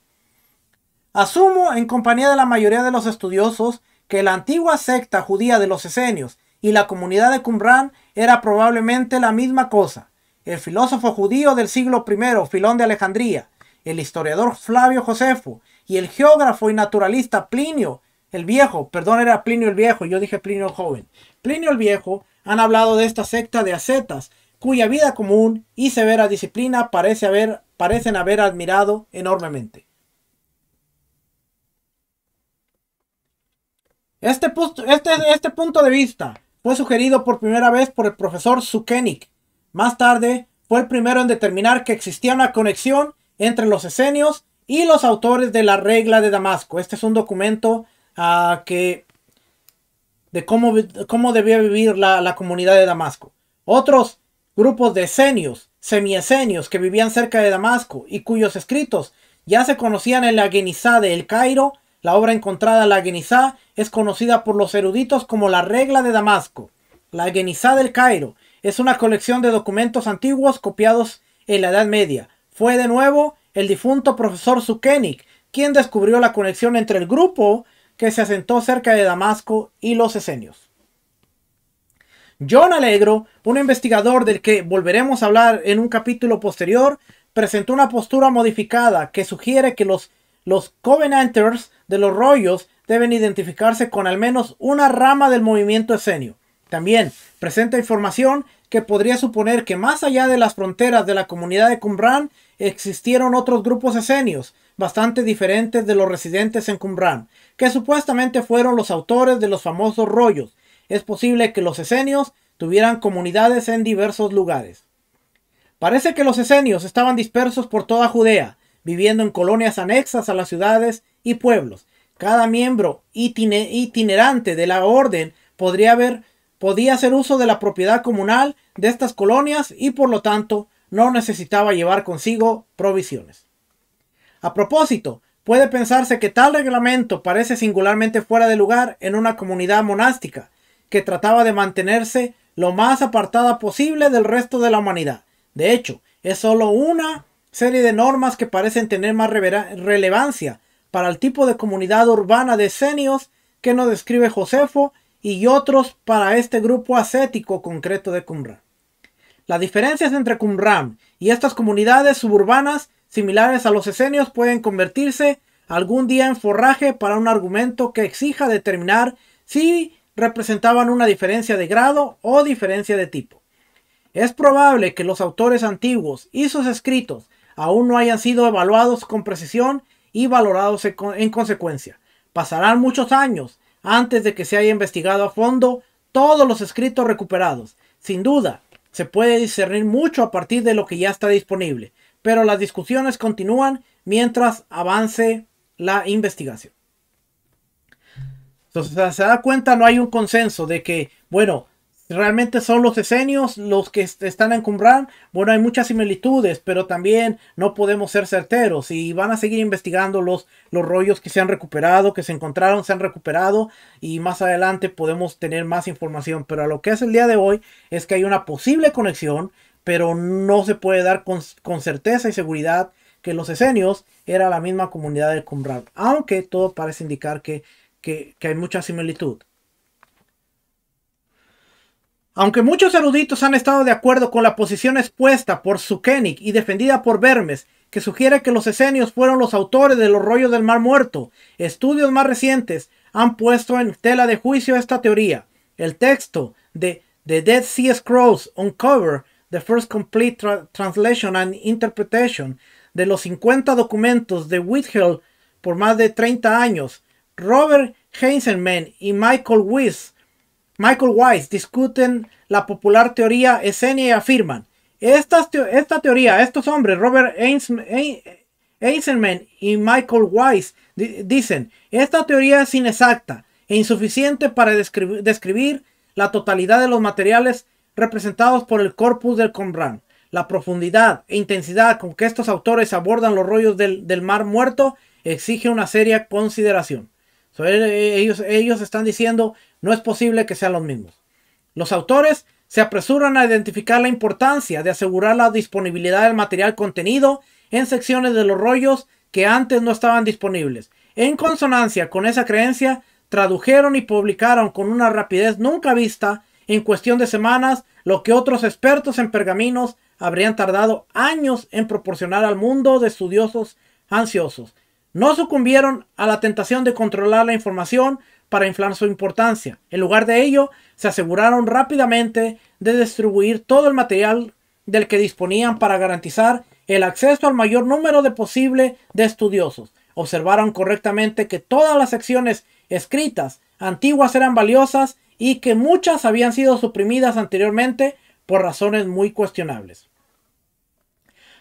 Asumo, en compañía de la mayoría de los estudiosos, que la antigua secta judía de los esenios y la comunidad de Qumran era probablemente la misma cosa. El filósofo judío del siglo I, Filón de Alejandría, el historiador Flavio Josefo y el geógrafo y naturalista Plinio el Viejo, perdón, era Plinio el Viejo, yo dije Plinio el Joven. Plinio el Viejo han hablado de esta secta de ascetas, cuya vida común y severa disciplina parece haber, parecen haber admirado enormemente. este, este, este punto de vista fue sugerido por primera vez por el profesor Sukenik. Más tarde, fue el primero en determinar que existía una conexión entre los esenios y los autores de la regla de Damasco. Este es un documento ah, que de cómo, debía vivir la, comunidad de Damasco. Otros grupos de esenios, semiesenios, que vivían cerca de Damasco y cuyos escritos ya se conocían en la Guinizá de El Cairo la obra encontrada en la Guenizá es conocida por los eruditos como la Regla de Damasco. La Guenizá del Cairo es una colección de documentos antiguos copiados en la Edad Media. Fue de nuevo el difunto profesor Sukenik quien descubrió la conexión entre el grupo que se asentó cerca de Damasco y los esenios. John Alegro, un investigador del que volveremos a hablar en un capítulo posterior, presentó una postura modificada que sugiere que los, los Covenanters de los rollos deben identificarse con al menos una rama del movimiento esenio También presenta información que podría suponer que más allá de las fronteras de la comunidad de Qumran existieron otros grupos esenios bastante diferentes de los residentes en Qumran, que supuestamente fueron los autores de los famosos rollos. Es posible que los esenios tuvieran comunidades en diversos lugares. Parece que los esenios estaban dispersos por toda Judea, viviendo en colonias anexas a las ciudades y pueblos. Cada miembro itinerante de la orden podría podía hacer uso de la propiedad comunal de estas colonias y por lo tanto no necesitaba llevar consigo provisiones. A propósito, puede pensarse que tal reglamento parece singularmente fuera de lugar en una comunidad monástica que trataba de mantenerse lo más apartada posible del resto de la humanidad. De hecho, es solo una serie de normas que parecen tener más relevancia para el tipo de comunidad urbana de esenios que nos describe Josefo y otros para este grupo ascético concreto de Qumran. Las diferencias entre Qumran y estas comunidades suburbanas similares a los esenios pueden convertirse algún día en forraje para un argumento que exija determinar si representaban una diferencia de grado o diferencia de tipo. Es probable que los autores antiguos y sus escritos aún no hayan sido evaluados con precisión y valorados en consecuencia. Pasarán muchos años antes de que se haya investigado a fondo todos los escritos recuperados. Sin duda, se puede discernir mucho a partir de lo que ya está disponible, pero las discusiones continúan mientras avance la investigación. Entonces, se da cuenta, no hay un consenso de que, bueno, realmente son los esenios los que están en Qumran. Bueno, hay muchas similitudes, pero también no podemos ser certeros y van a seguir investigando los, los rollos que se han recuperado, que se encontraron, se han recuperado y más adelante podemos tener más información. Pero a lo que es el día de hoy es que hay una posible conexión, pero no se puede dar con, certeza y seguridad que los esenios era la misma comunidad de Qumran, aunque todo parece indicar que, que hay mucha similitud. Aunque muchos eruditos han estado de acuerdo con la posición expuesta por Sukenik y defendida por Vermes, que sugiere que los esenios fueron los autores de los rollos del Mar Muerto, estudios más recientes han puesto en tela de juicio esta teoría. El texto de The Dead Sea Scrolls Uncover The First Complete Translation and Interpretation de los 50 documentos de Whitehall por más de 30 años, Robert Heinzelman y Michael Weiss Michael Weiss discuten la popular teoría esenia y afirman, esta, esta teoría, estos hombres, Robert Eisenman y Michael Weiss, dicen, esta teoría es inexacta e insuficiente para describir la totalidad de los materiales representados por el corpus del Qumran. La profundidad e intensidad con que estos autores abordan los rollos del, mar muerto exige una seria consideración. Eh, ellos, ellos están diciendo, no es posible que sean los mismos. Los autores se apresuran a identificar la importancia de asegurar la disponibilidad del material contenido en secciones de los rollos que antes no estaban disponibles. En consonancia con esa creencia, tradujeron y publicaron con una rapidez nunca vista en cuestión de semanas lo que otros expertos en pergaminos habrían tardado años en proporcionar al mundo de estudiosos ansiosos. No sucumbieron a la tentación de controlar la información para inflar su importancia. En lugar de ello, se aseguraron rápidamente de distribuir todo el material del que disponían para garantizar el acceso al mayor número de posible de estudiosos. Observaron correctamente que todas las secciones escritas antiguas eran valiosas y que muchas habían sido suprimidas anteriormente por razones muy cuestionables.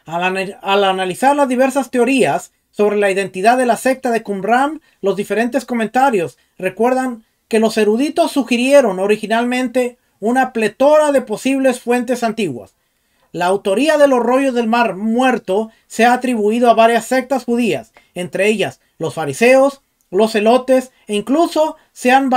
Al, analizar las diversas teorías sobre la identidad de la secta de Qumran los diferentes comentarios recuerdan que los eruditos sugirieron originalmente una pletora de posibles fuentes antiguas. La autoría de los rollos del mar muerto se ha atribuido a varias sectas judías, entre ellas los fariseos, los elotes e incluso se han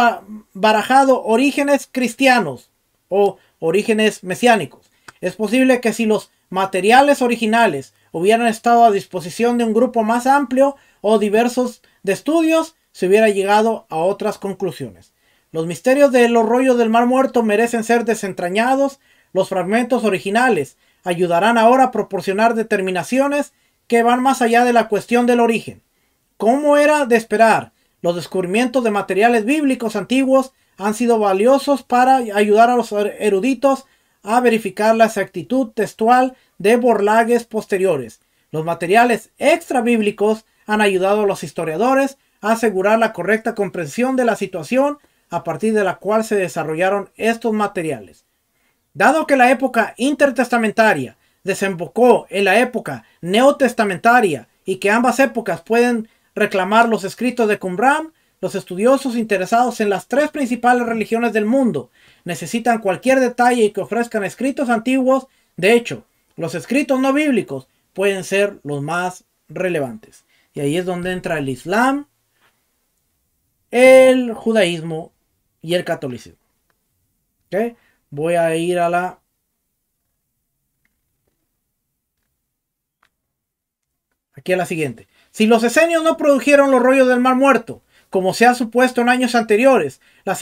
barajado orígenes cristianos o orígenes mesiánicos. Es posible que si los materiales originales hubieran estado a disposición de un grupo más amplio o diversos de estudios, se hubiera llegado a otras conclusiones. Los misterios de los rollos del mar muerto merecen ser desentrañados, los fragmentos originales ayudarán ahora a proporcionar determinaciones que van más allá de la cuestión del origen. ¿Cómo era de esperar, los descubrimientos de materiales bíblicos antiguos han sido valiosos para ayudar a los eruditos a verificar la exactitud textual de borlagues posteriores. Los materiales extrabíblicos han ayudado a los historiadores a asegurar la correcta comprensión de la situación a partir de la cual se desarrollaron estos materiales. Dado que la época intertestamentaria desembocó en la época neotestamentaria y que ambas épocas pueden reclamar los escritos de Qumran, los estudiosos interesados en las tres principales religiones del mundo necesitan cualquier detalle que ofrezcan escritos antiguos. De hecho, los escritos no bíblicos pueden ser los más relevantes. Y ahí es donde entra el Islam, el judaísmo y el catolicismo. Voy a ir a la... Aquí a la siguiente. Si los esenios no produjeron los rollos del mar muerto, como se ha supuesto en años anteriores, los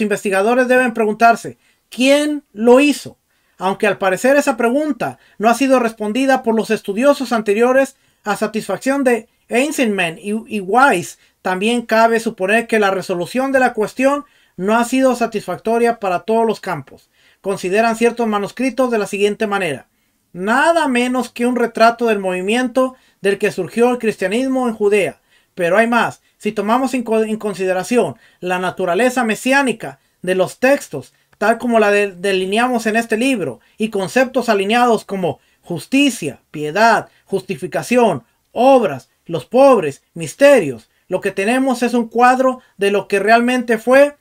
investigadores deben preguntarse, ¿quién lo hizo? aunque al parecer esa pregunta no ha sido respondida por los estudiosos anteriores a satisfacción de Einstein y, y Weiss, también cabe suponer que la resolución de la cuestión no ha sido satisfactoria para todos los campos. Consideran ciertos manuscritos de la siguiente manera. Nada menos que un retrato del movimiento del que surgió el cristianismo en Judea. Pero hay más, si tomamos en consideración la naturaleza mesiánica de los textos tal como la delineamos en este libro, y conceptos alineados como justicia, piedad, justificación, obras, los pobres, misterios. Lo que tenemos es un cuadro de lo que realmente fue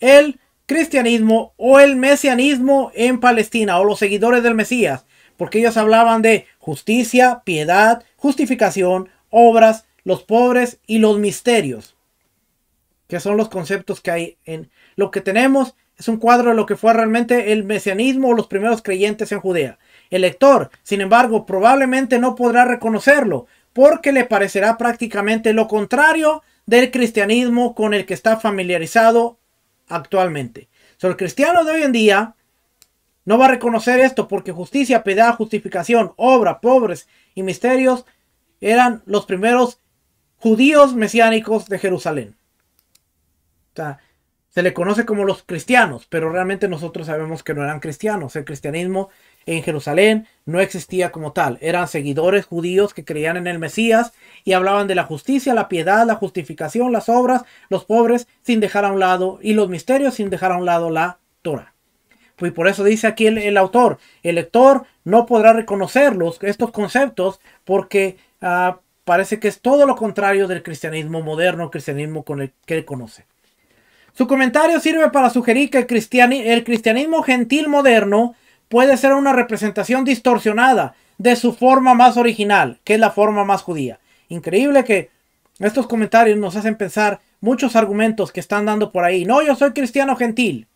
el cristianismo o el mesianismo en Palestina o los seguidores del Mesías, porque ellos hablaban de justicia, piedad, justificación, obras, los pobres y los misterios, que son los conceptos que hay en lo que tenemos es un cuadro de lo que fue realmente el mesianismo o los primeros creyentes en Judea. El lector, sin embargo, probablemente no podrá reconocerlo porque le parecerá prácticamente lo contrario del cristianismo con el que está familiarizado actualmente. el cristiano de hoy en día no va a reconocer esto porque justicia, piedad, justificación, obra, pobres y misterios eran los primeros judíos mesiánicos de Jerusalén. O sea, se le conoce como los cristianos, pero realmente nosotros sabemos que no eran cristianos. El cristianismo en Jerusalén no existía como tal. Eran seguidores judíos que creían en el Mesías y hablaban de la justicia, la piedad, la justificación, las obras, los pobres, sin dejar a un lado, y los misterios sin dejar a un lado la Torah. Y por eso dice aquí el, autor, el lector no podrá reconocer estos conceptos porque ah, parece que es todo lo contrario del cristianismo moderno, cristianismo con el que conoce. Su comentario sirve para sugerir que el, cristianismo gentil moderno puede ser una representación distorsionada de su forma más original, que es la forma más judía. Increíble que estos comentarios nos hacen pensar muchos argumentos que están dando por ahí. No, yo soy cristiano gentil.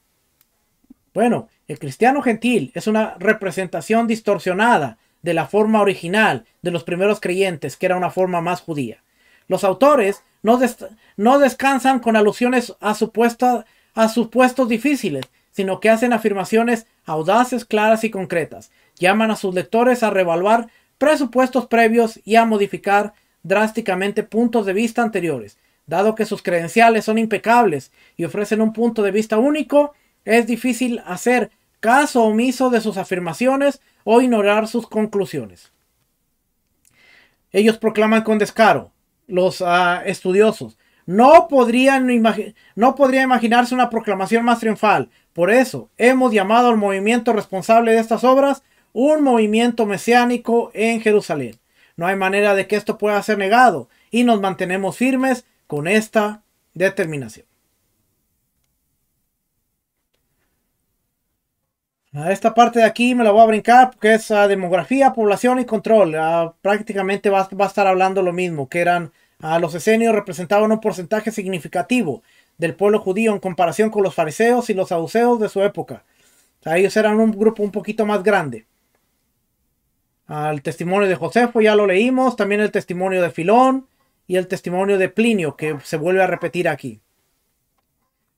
Bueno, el cristiano gentil es una representación distorsionada de la forma original de los primeros creyentes, que era una forma más judía. Los autores no, descansan con alusiones a, a supuestos difíciles, sino que hacen afirmaciones audaces, claras y concretas. Llaman a sus lectores a revaluar presupuestos previos y a modificar drásticamente puntos de vista anteriores. Dado que sus credenciales son impecables y ofrecen un punto de vista único, es difícil hacer caso omiso de sus afirmaciones o ignorar sus conclusiones. Ellos proclaman con descaro, los ah, estudiosos. No podrían no podría imaginarse una proclamación más triunfal. Por eso hemos llamado al movimiento responsable de estas obras un movimiento mesiánico en Jerusalén. No hay manera de que esto pueda ser negado y nos mantenemos firmes con esta determinación. Esta parte de aquí me la voy a brincar porque es demografía, población y control. Ah, prácticamente va, a estar hablando lo mismo, que eran ah, los esenios representaban un porcentaje significativo del pueblo judío en comparación con los fariseos y los saduceos de su época. ellos eran un grupo un poquito más grande. Ah, el testimonio de Josefo ya lo leímos, también el testimonio de Filón y el testimonio de Plinio que se vuelve a repetir aquí.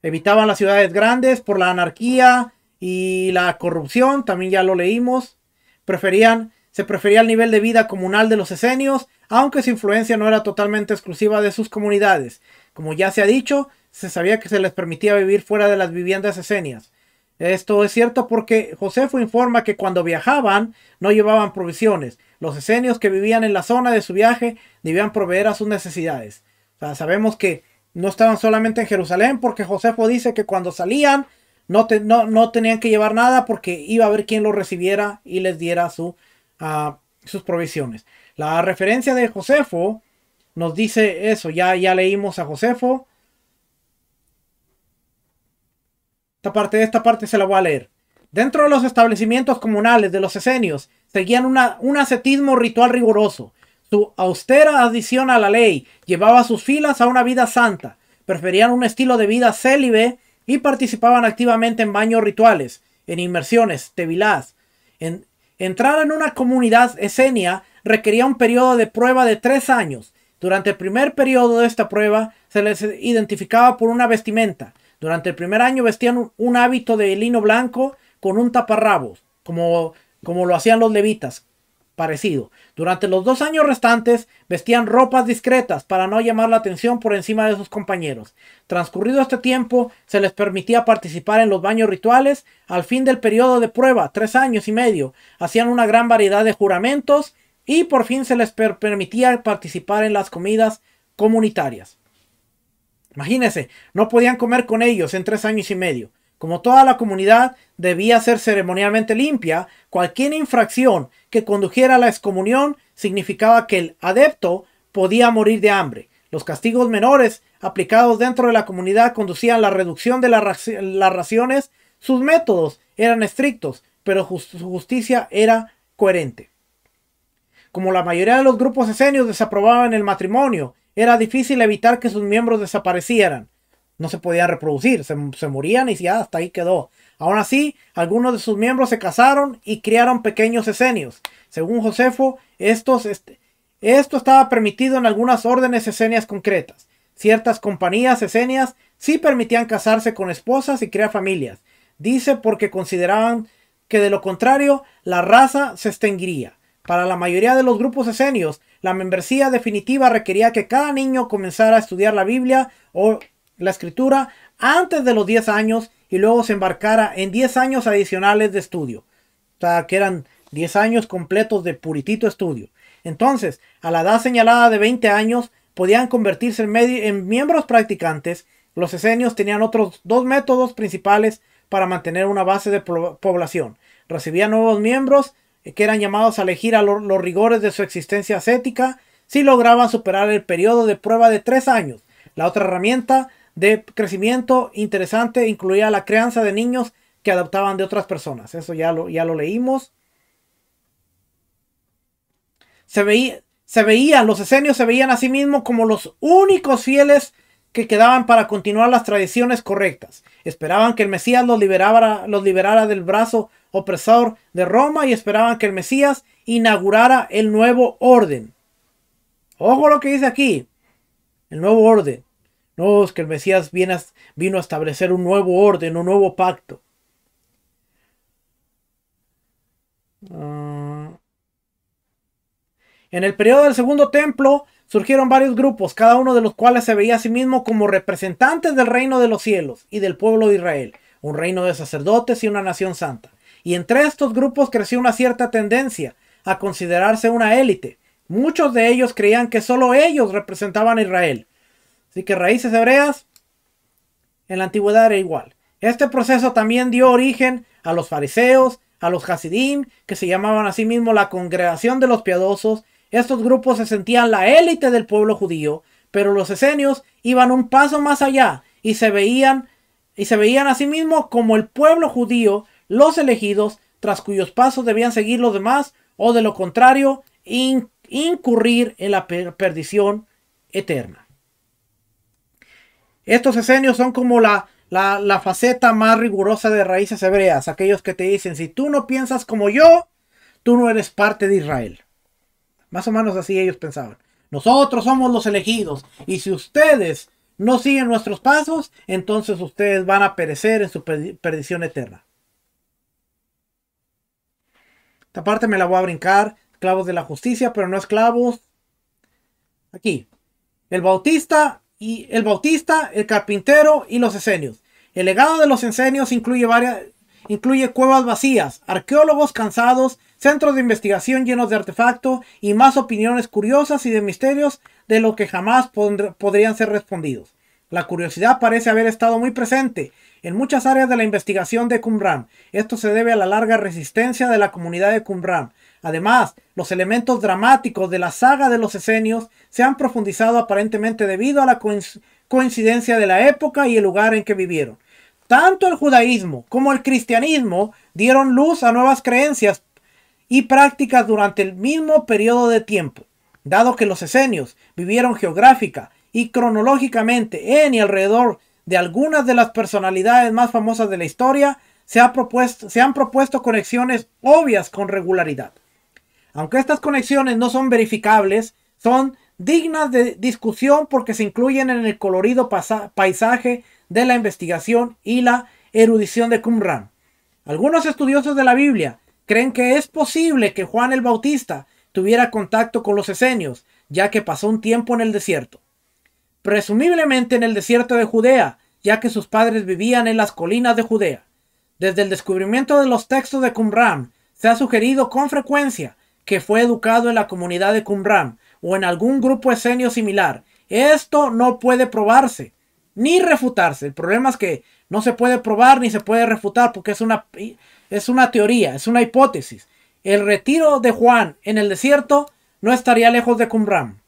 Evitaban las ciudades grandes por la anarquía, y la corrupción, también ya lo leímos. Preferían, se prefería el nivel de vida comunal de los esenios, aunque su influencia no era totalmente exclusiva de sus comunidades. Como ya se ha dicho, se sabía que se les permitía vivir fuera de las viviendas esenias. Esto es cierto porque Josefo informa que cuando viajaban no llevaban provisiones. Los esenios que vivían en la zona de su viaje debían proveer a sus necesidades. sabemos que no estaban solamente en Jerusalén porque Josefo dice que cuando salían no, tenían que llevar nada porque iba a ver quien lo recibiera y les diera ah, sus provisiones. La referencia de Josefo nos dice eso. Ya, ya leímos a Josefo. Esta parte, esta parte se la voy a leer. Dentro de los establecimientos comunales de los esenios seguían un ascetismo ritual riguroso. Su austera adición a la ley llevaba sus filas a una vida santa. Preferían un estilo de vida célibe y participaban activamente en baños rituales, en inmersiones, tevilás. entrar en una comunidad esenia requería un periodo de prueba de tres años. Durante el primer periodo de esta prueba se les identificaba por una vestimenta. Durante el primer año vestían un, hábito de lino blanco con un taparrabos, como, como lo hacían los levitas parecido. Durante los dos años restantes vestían ropas discretas para no llamar la atención por encima de sus compañeros. Transcurrido este tiempo, se les permitía participar en los baños rituales. Al fin del periodo de prueba, tres años y medio, hacían una gran variedad de juramentos y por fin se les permitía participar en las comidas comunitarias. Imagínense, no podían comer con ellos en tres años y medio. Como toda la comunidad, debía ser ceremonialmente limpia, cualquier infracción que condujera a la excomunión significaba que el adepto podía morir de hambre. Los castigos menores aplicados dentro de la comunidad conducían a la reducción de las, raciones. Sus métodos eran estrictos, pero su justicia era coherente. Como la mayoría de los grupos esenios desaprobaban el matrimonio, era difícil evitar que sus miembros desaparecieran. No se podía reproducir, se, se morían y ya hasta ahí quedó. Aún así, algunos de sus miembros se casaron y criaron pequeños esenios. Según Josefo, esto estaba permitido en algunas órdenes esenias concretas. Ciertas compañías esenias sí permitían casarse con esposas y crear familias. Dice porque consideraban que de lo contrario la raza se extinguiría. Para la mayoría de los grupos esenios, la membresía definitiva requería que cada niño comenzara a estudiar la Biblia o la escritura antes de los 10 años y luego se embarcara en 10 años adicionales de estudio. O sea, que eran 10 años completos de puritito estudio. Entonces, a la edad señalada de 20 años, podían convertirse en, miembros practicantes. Los esenios tenían otros dos métodos principales para mantener una base de población. Recibían nuevos miembros eh, que eran llamados a elegir a los rigores de su existencia ascética si lograban superar el periodo de prueba de tres años. La otra herramienta de crecimiento interesante incluía la crianza de niños que adoptaban de otras personas. Eso ya lo, ya lo leímos. Se, veía, veían, los esenios se veían a sí mismos como los únicos fieles que quedaban para continuar las tradiciones correctas. Esperaban que el Mesías los liberara del brazo opresor de Roma y esperaban que el Mesías inaugurara el nuevo orden. Ojo lo que dice aquí, el nuevo orden. No, es que el Mesías vino a establecer un nuevo orden, un nuevo pacto. Ah. en el periodo del segundo templo surgieron varios grupos, cada uno de los cuales se veía a sí mismo como representantes del reino de los cielos y del pueblo de Israel, un reino de sacerdotes y una nación santa. Y entre estos grupos creció una cierta tendencia a considerarse una élite. Muchos de ellos creían que solo ellos representaban a Israel Así que raíces hebreas en la antigüedad era igual. Este proceso también dio origen a los fariseos, a los hasidim, que se llamaban a sí mismos la congregación de los piadosos. Estos grupos se sentían la élite del pueblo judío, pero los esenios iban un paso más allá y se veían y se veían a sí mismos como el pueblo judío, los elegidos, tras cuyos pasos debían seguir los demás, o de lo contrario, incurrir en la perdición eterna. Estos esenios son como la, faceta más rigurosa de raíces hebreas, aquellos que te dicen, si tú no piensas como yo, tú no eres parte de Israel. Más o menos así ellos pensaban. Nosotros somos los elegidos. Y si ustedes no siguen nuestros pasos, entonces ustedes van a perecer en su perdición eterna. Esta parte me la voy a brincar. Clavos de la justicia, pero no esclavos. Aquí. El bautista y el Bautista, el Carpintero y los Esenios. El legado de los Esenios incluye, varias, incluye cuevas vacías, arqueólogos cansados, centros de investigación llenos de artefactos y más opiniones curiosas y de misterios de lo que jamás podrían ser respondidos. La curiosidad parece haber estado muy presente en muchas áreas de la investigación de Qumran. Esto se debe a la larga resistencia de la comunidad de Qumran Además, los elementos dramáticos de la saga de los esenios se han profundizado aparentemente debido a la coincidencia de la época y el lugar en que vivieron. Tanto el judaísmo como el cristianismo dieron luz a nuevas creencias y prácticas durante el mismo periodo de tiempo. Dado que los esenios vivieron geográfica y cronológicamente en y alrededor de algunas de las personalidades más famosas de la historia, se han propuesto conexiones obvias con regularidad. Aunque estas conexiones no son verificables, son dignas de discusión porque se incluyen en el colorido paisaje de la investigación y la erudición de Qumran. Algunos estudiosos de la Biblia creen que es posible que Juan el Bautista tuviera contacto con los esenios, ya que pasó un tiempo en el desierto. Presumiblemente en el desierto de Judea, ya que sus padres vivían en las colinas de Judea. Desde el descubrimiento de los textos de Qumran, se ha sugerido con frecuencia que fue educado en la comunidad de Qumran o en algún grupo esenio similar. Esto no puede probarse ni refutarse. El problema es que no se puede probar ni se puede refutar porque es una, es una teoría, es una hipótesis. El retiro de Juan en el desierto no estaría lejos de Qumran.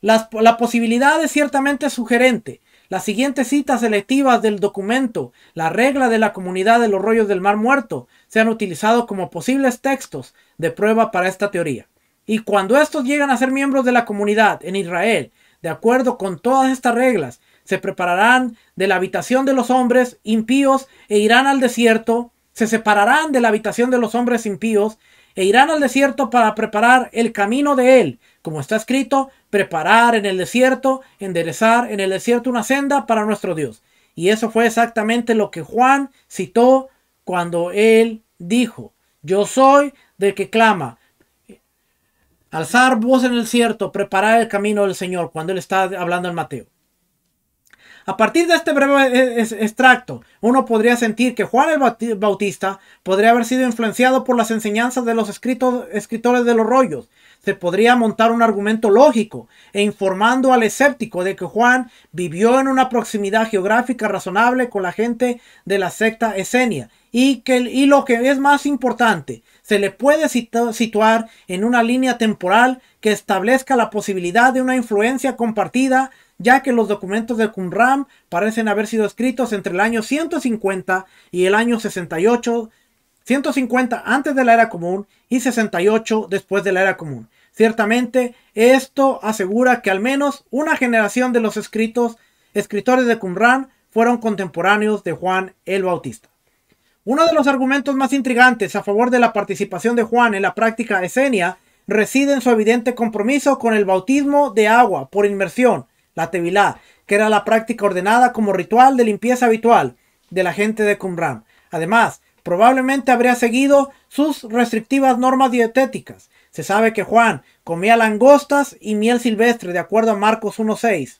la posibilidad es ciertamente sugerente. Las siguientes citas selectivas del documento, la regla de la comunidad de los rollos del mar muerto, se han utilizado como posibles textos de prueba para esta teoría. Y cuando estos llegan a ser miembros de la comunidad en Israel, de acuerdo con todas estas reglas, se prepararán de la habitación de los hombres impíos e irán al desierto, se separarán de la habitación de los hombres impíos e irán al desierto para preparar el camino de él, como está escrito, preparar en el desierto, enderezar en el desierto una senda para nuestro Dios. Y eso fue exactamente lo que Juan citó cuando él dijo, yo soy del que clama. Alzar voz en el cierto, preparar el camino del Señor, cuando él está hablando en Mateo. A partir de este breve e-, extracto, uno podría sentir que Juan el Bautista podría haber sido influenciado por las enseñanzas de los escritos, escritores de los rollos, se podría montar un argumento lógico e informando al escéptico de que Juan vivió en una proximidad geográfica razonable con la gente de la secta esenia y, que, lo que es más importante, se le puede situar en una línea temporal que establezca la posibilidad de una influencia compartida ya que los documentos de Qumran parecen haber sido escritos entre el año 150 y el año 68 150 antes de la era común y 68 después de la era común. Ciertamente, esto asegura que al menos una generación de los escritos, escritores de Qumran fueron contemporáneos de Juan el Bautista. Uno de los argumentos más intrigantes a favor de la participación de Juan en la práctica esenia reside en su evidente compromiso con el bautismo de agua por inmersión, la tevilá, que era la práctica ordenada como ritual de limpieza habitual de la gente de Qumran. Además, probablemente habría seguido sus restrictivas normas dietéticas, se sabe que Juan comía langostas y miel silvestre, de acuerdo a Marcos 1.6.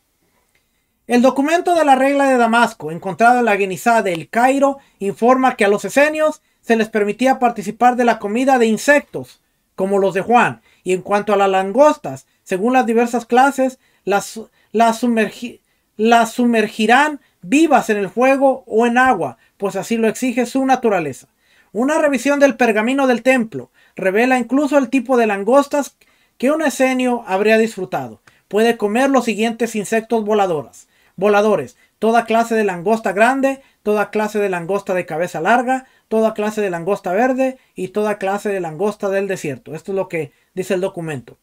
El documento de la regla de Damasco, encontrado en la guinizada del Cairo, informa que a los esenios se les permitía participar de la comida de insectos, como los de Juan, y en cuanto a las langostas, según las diversas clases, las, las sumergirán vivas en el fuego o en agua, pues así lo exige su naturaleza. Una revisión del pergamino del templo revela incluso el tipo de langostas que un esenio habría disfrutado. Puede comer los siguientes insectos voladores, toda clase de langosta grande, toda clase de langosta de cabeza larga, toda clase de langosta verde y toda clase de langosta del desierto. Esto es lo que dice el documento.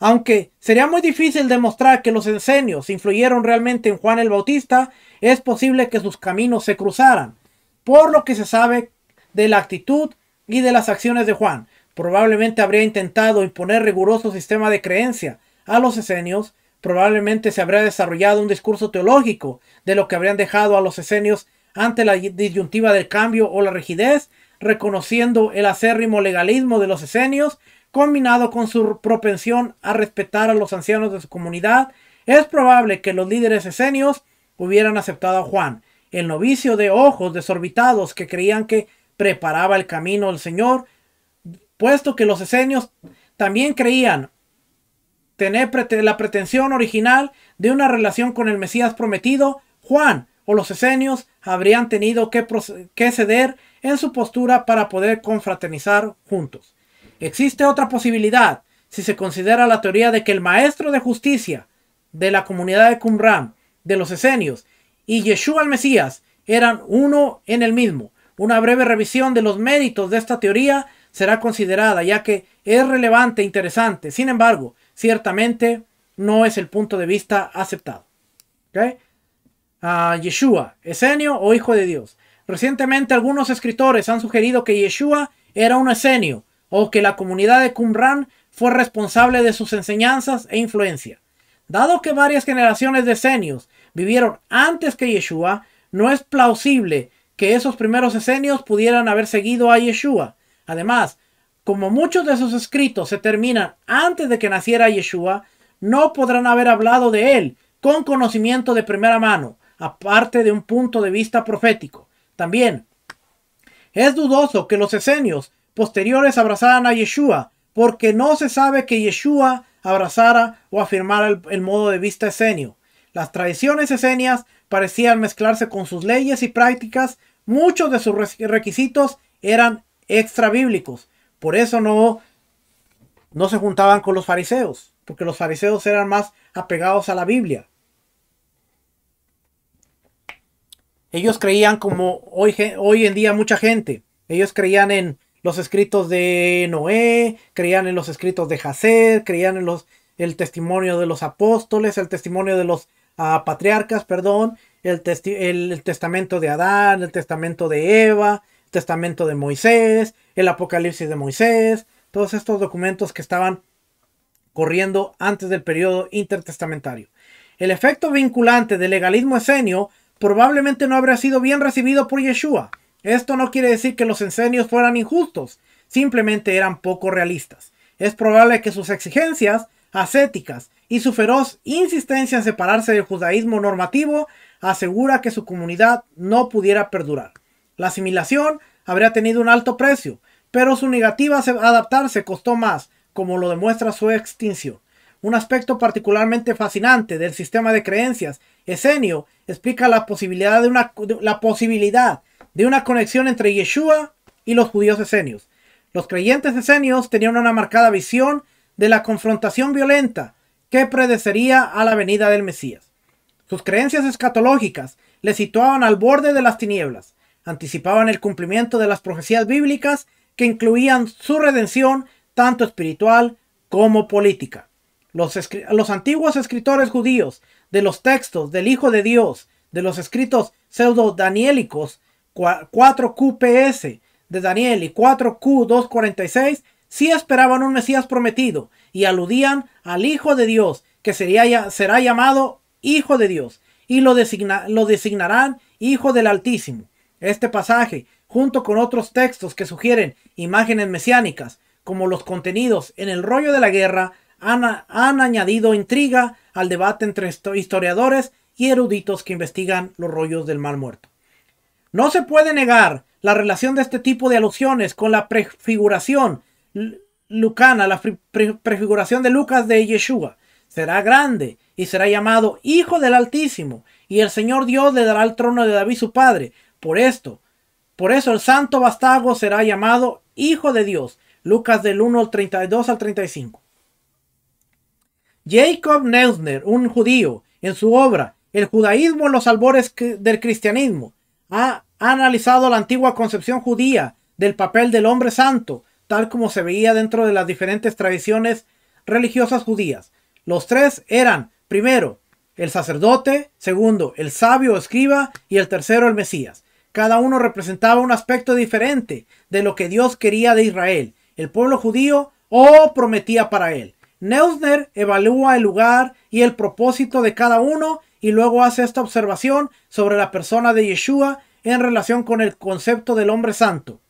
Aunque sería muy difícil demostrar que los escenios influyeron realmente en Juan el Bautista, es posible que sus caminos se cruzaran, por lo que se sabe de la actitud y de las acciones de Juan. Probablemente habría intentado imponer riguroso sistema de creencia a los esenios. Probablemente se habría desarrollado un discurso teológico de lo que habrían dejado a los esenios ante la disyuntiva del cambio o la rigidez, reconociendo el acérrimo legalismo de los esenios, combinado con su propensión a respetar a los ancianos de su comunidad, es probable que los líderes esenios hubieran aceptado a Juan, el novicio de ojos desorbitados que creían que preparaba el camino el Señor, puesto que los esenios también creían tener la pretensión original de una relación con el Mesías prometido, Juan o los esenios habrían tenido que, ceder en su postura para poder confraternizar juntos. Existe otra posibilidad, si se considera la teoría de que el maestro de justicia de la comunidad de Qumran, de los esenios, y Yeshua el Mesías eran uno en el mismo, una breve revisión de los méritos de esta teoría será considerada, ya que es relevante e interesante. Sin embargo, ciertamente no es el punto de vista aceptado. ¿Okay? Ah, Yeshua, esenio o hijo de Dios. Recientemente algunos escritores han sugerido que Yeshua era un esenio o que la comunidad de Qumran fue responsable de sus enseñanzas e influencia. Dado que varias generaciones de esenios vivieron antes que Yeshua, no es plausible que esos primeros esenios pudieran haber seguido a Yeshua. Además, como muchos de sus escritos se terminan antes de que naciera Yeshua, no podrán haber hablado de él con conocimiento de primera mano, aparte de un punto de vista profético. También, es dudoso que los esenios posteriores abrazaran a Yeshua, porque no se sabe que Yeshua abrazara o afirmara el, el modo de vista esenio. Las tradiciones esenias parecían mezclarse con sus leyes y prácticas Muchos de sus requisitos eran extra bíblicos. Por eso no, no se juntaban con los fariseos, porque los fariseos eran más apegados a la Biblia. Ellos creían como hoy, hoy en día mucha gente. Ellos creían en los escritos de Noé, creían en los escritos de Jacer, creían en los, el testimonio de los apóstoles, el testimonio de los ah, patriarcas, perdón, el, testamento de Adán, el testamento de Eva, el testamento de Moisés, el apocalipsis de Moisés, todos estos documentos que estaban corriendo antes del periodo intertestamentario. El efecto vinculante del legalismo esenio probablemente no habría sido bien recibido por Yeshua. Esto no quiere decir que los esenios fueran injustos, simplemente eran poco realistas. Es probable que sus exigencias ascéticas y su feroz insistencia en separarse del judaísmo normativo asegura que su comunidad no pudiera perdurar. La asimilación habría tenido un alto precio, pero su negativa a adaptarse costó más, como lo demuestra su extinción. Un aspecto particularmente fascinante del sistema de creencias esenio explica la posibilidad de una, la posibilidad de una conexión entre Yeshua y los judíos esenios. Los creyentes esenios tenían una marcada visión de la confrontación violenta que predecería a la venida del Mesías. Sus creencias escatológicas le situaban al borde de las tinieblas, anticipaban el cumplimiento de las profecías bíblicas que incluían su redención tanto espiritual como política. Los, antiguos escritores judíos de los textos del Hijo de Dios, de los escritos pseudo danielicos 4QPS de Daniel y 4Q246, sí esperaban un Mesías prometido y aludían al Hijo de Dios que sería, será llamado hijo de Dios, y lo, designarán hijo del Altísimo. Este pasaje, junto con otros textos que sugieren imágenes mesiánicas, como los contenidos en el rollo de la guerra, han, han añadido intriga al debate entre historiadores y eruditos que investigan los rollos del mal muerto. No se puede negar la relación de este tipo de alusiones con la prefiguración lucana, la prefiguración de Lucas de Yeshua. Será grande y será llamado Hijo del Altísimo, y el Señor Dios le dará el trono de David su padre. Por esto, por eso el santo Bastago será llamado Hijo de Dios. Lucas del 1 al 32 al 35. Jacob Neusner, un judío, en su obra El judaísmo en los albores del cristianismo, ha analizado la antigua concepción judía del papel del hombre santo, tal como se veía dentro de las diferentes tradiciones religiosas judías. Los tres eran Primero, el sacerdote, segundo, el sabio o escriba y el tercero, el Mesías. Cada uno representaba un aspecto diferente de lo que Dios quería de Israel, el pueblo judío o oh, prometía para él. Neusner evalúa el lugar y el propósito de cada uno y luego hace esta observación sobre la persona de Yeshua en relación con el concepto del hombre santo.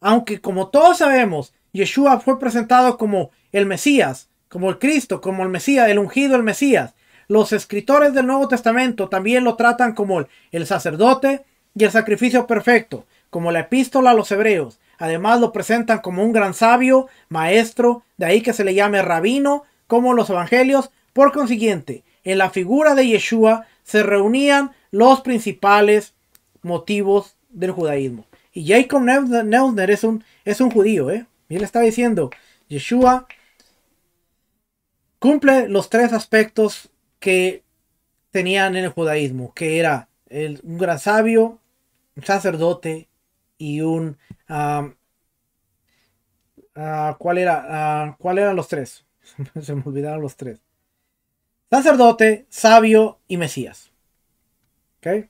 Aunque como todos sabemos, Yeshua fue presentado como el Mesías, como el Cristo, como el Mesías, el ungido, el Mesías. Los escritores del Nuevo Testamento también lo tratan como el, sacerdote y el sacrificio perfecto, como la epístola a los hebreos. Además lo presentan como un gran sabio, maestro, de ahí que se le llame rabino, como los evangelios. Por consiguiente, en la figura de Yeshua se reunían los principales motivos del judaísmo. Y Jacob Neusner es un, es un judío, ¿eh? Y él está diciendo, Yeshua cumple los tres aspectos que tenían en el judaísmo, que era un gran sabio, un sacerdote y un... Ah, ¿Cuál era? Ah, ¿Cuál eran los tres? *laughs* Se me olvidaron los tres. Sacerdote, sabio y Mesías. ¿Okay?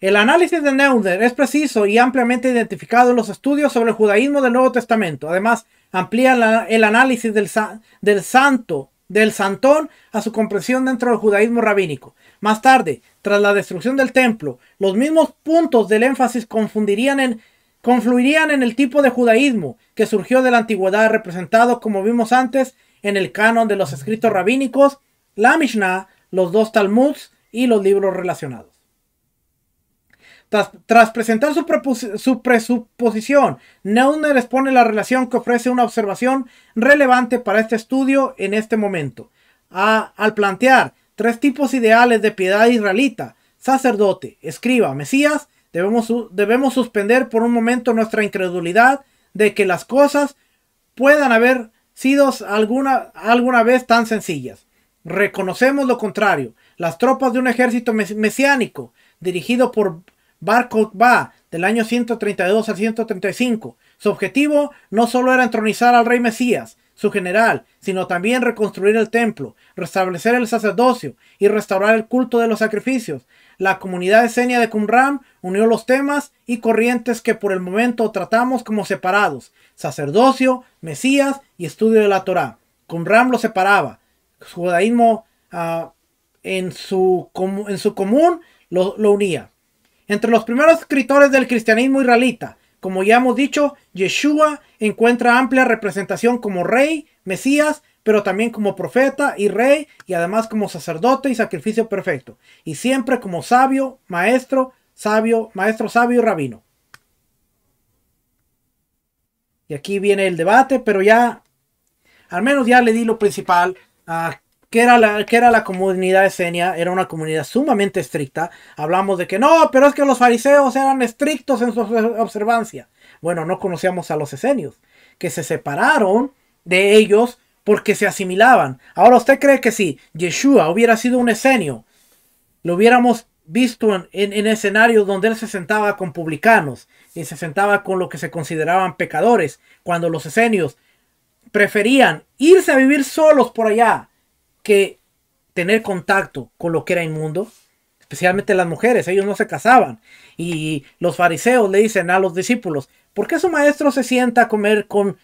El análisis de Neunder es preciso y ampliamente identificado en los estudios sobre el judaísmo del Nuevo Testamento. Además, amplía el análisis del, del santo, del santón, a su comprensión dentro del judaísmo rabínico. Más tarde, tras la destrucción del templo, los mismos puntos del énfasis confundirían en, confluirían en el tipo de judaísmo que surgió de la antigüedad, representado, como vimos antes, en el canon de los escritos rabínicos, la Mishnah, los dos Talmuds y los libros relacionados. Tras, presentar su, presuposición, Neusner expone la relación que ofrece una observación relevante para este estudio en este momento. al plantear tres tipos ideales de piedad israelita, sacerdote, escriba, mesías, debemos, debemos suspender por un momento nuestra incredulidad de que las cosas puedan haber sido alguna, alguna vez tan sencillas. Reconocemos lo contrario. Las tropas de un ejército mesiánico dirigido por Bar va del año 132 al 135. Su objetivo no solo era entronizar al rey Mesías, su general, sino también reconstruir el templo, restablecer el sacerdocio y restaurar el culto de los sacrificios. La comunidad esenia de Qumran unió los temas y corrientes que por el momento tratamos como separados, sacerdocio, Mesías y estudio de la Torá. Qumran lo separaba. Su judaísmo ah, en, su en su común lo unía. Entre los primeros escritores del cristianismo israelita, como ya hemos dicho, Yeshua encuentra amplia representación como rey, Mesías, pero también como profeta y rey, y además como sacerdote y sacrificio perfecto, y siempre como sabio, maestro, sabio, maestro sabio y rabino. Y aquí viene el debate, pero ya, al menos ya le di lo principal. a que era, la, era la comunidad esenia? Era una comunidad sumamente estricta. Hablamos de que no, pero es que los fariseos eran estrictos en su observancia. Bueno, no conocíamos a los esenios, que se separaron de ellos porque se asimilaban. Ahora, ¿usted cree que si Yeshua hubiera sido un esenio, lo hubiéramos visto en, en escenarios donde él se sentaba con publicanos y se sentaba con lo que se consideraban pecadores, cuando los esenios preferían irse a vivir solos por allá? que tener contacto con lo que era inmundo, especialmente las mujeres, ellos no se casaban. Y los fariseos le dicen a los discípulos, ¿por qué su maestro se sienta a comer con,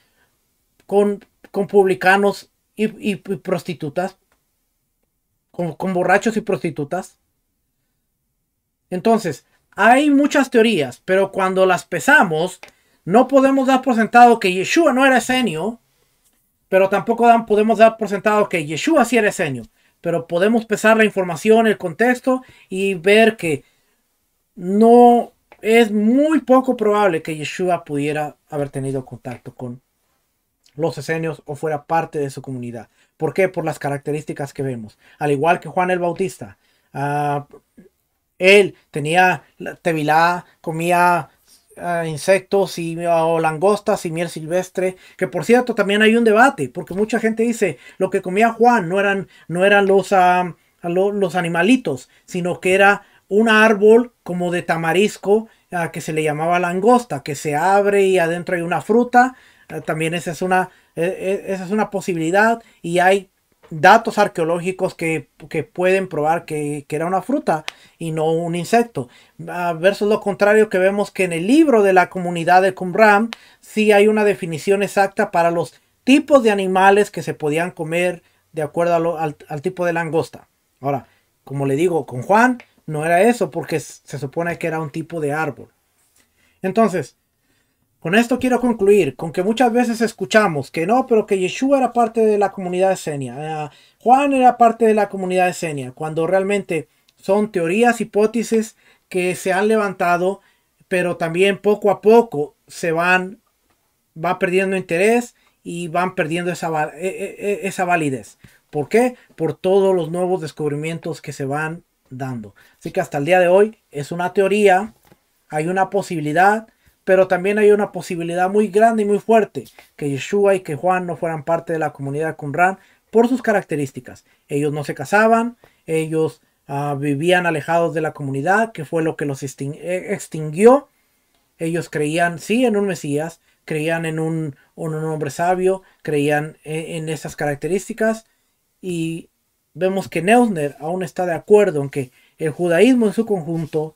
con, publicanos y, prostitutas? Con, con borrachos y prostitutas. Entonces, hay muchas teorías, pero cuando las pesamos, no podemos dar por sentado que Yeshua no era esenio pero tampoco podemos dar por sentado que Yeshua sí era eseño, pero podemos pesar la información, el contexto y ver que no es muy poco probable que Yeshua pudiera haber tenido contacto con los esenios o fuera parte de su comunidad. ¿Por qué? Por las características que vemos. Al igual que Juan el Bautista, ah, él tenía tevilá, comía insectos y, o langostas y miel silvestre. Que por cierto, también hay un debate, porque mucha gente dice lo que comía Juan no eran, no eran los, ah, los, animalitos, sino que era un árbol como de tamarisco ah, que se le llamaba langosta, que se abre y adentro hay una fruta. Ah, también esa es una, eh, eh, esa es una posibilidad y hay datos arqueológicos que, pueden probar que, era una fruta y no un insecto. Ah, versus lo contrario que vemos que en el libro de la comunidad de Qumran sí hay una definición exacta para los tipos de animales que se podían comer de acuerdo al, al, tipo de langosta. Ahora, como le digo, con Juan no era eso porque se supone que era un tipo de árbol. Entonces, con esto quiero concluir con que muchas veces escuchamos que no, pero que Yeshua era parte de la comunidad esenia, eh, Juan era parte de la comunidad esenia, cuando realmente son teorías, hipótesis que se han levantado, pero también poco a poco se van, va perdiendo interés y van perdiendo esa, e, e, e, esa validez. ¿Por qué? Por todos los nuevos descubrimientos que se van dando. Así que hasta el día de hoy es una teoría, hay una posibilidad, pero también hay una posibilidad muy grande y muy fuerte que Yeshua y que Juan no fueran parte de la comunidad con Qumran por sus características. Ellos no se casaban, ellos ah, vivían alejados de la comunidad, que fue lo que los eh, extinguió. Ellos creían, sí, en un Mesías, creían en un, hombre sabio, creían e, en esas características y vemos que Neusner aún está de acuerdo en que el judaísmo en su conjunto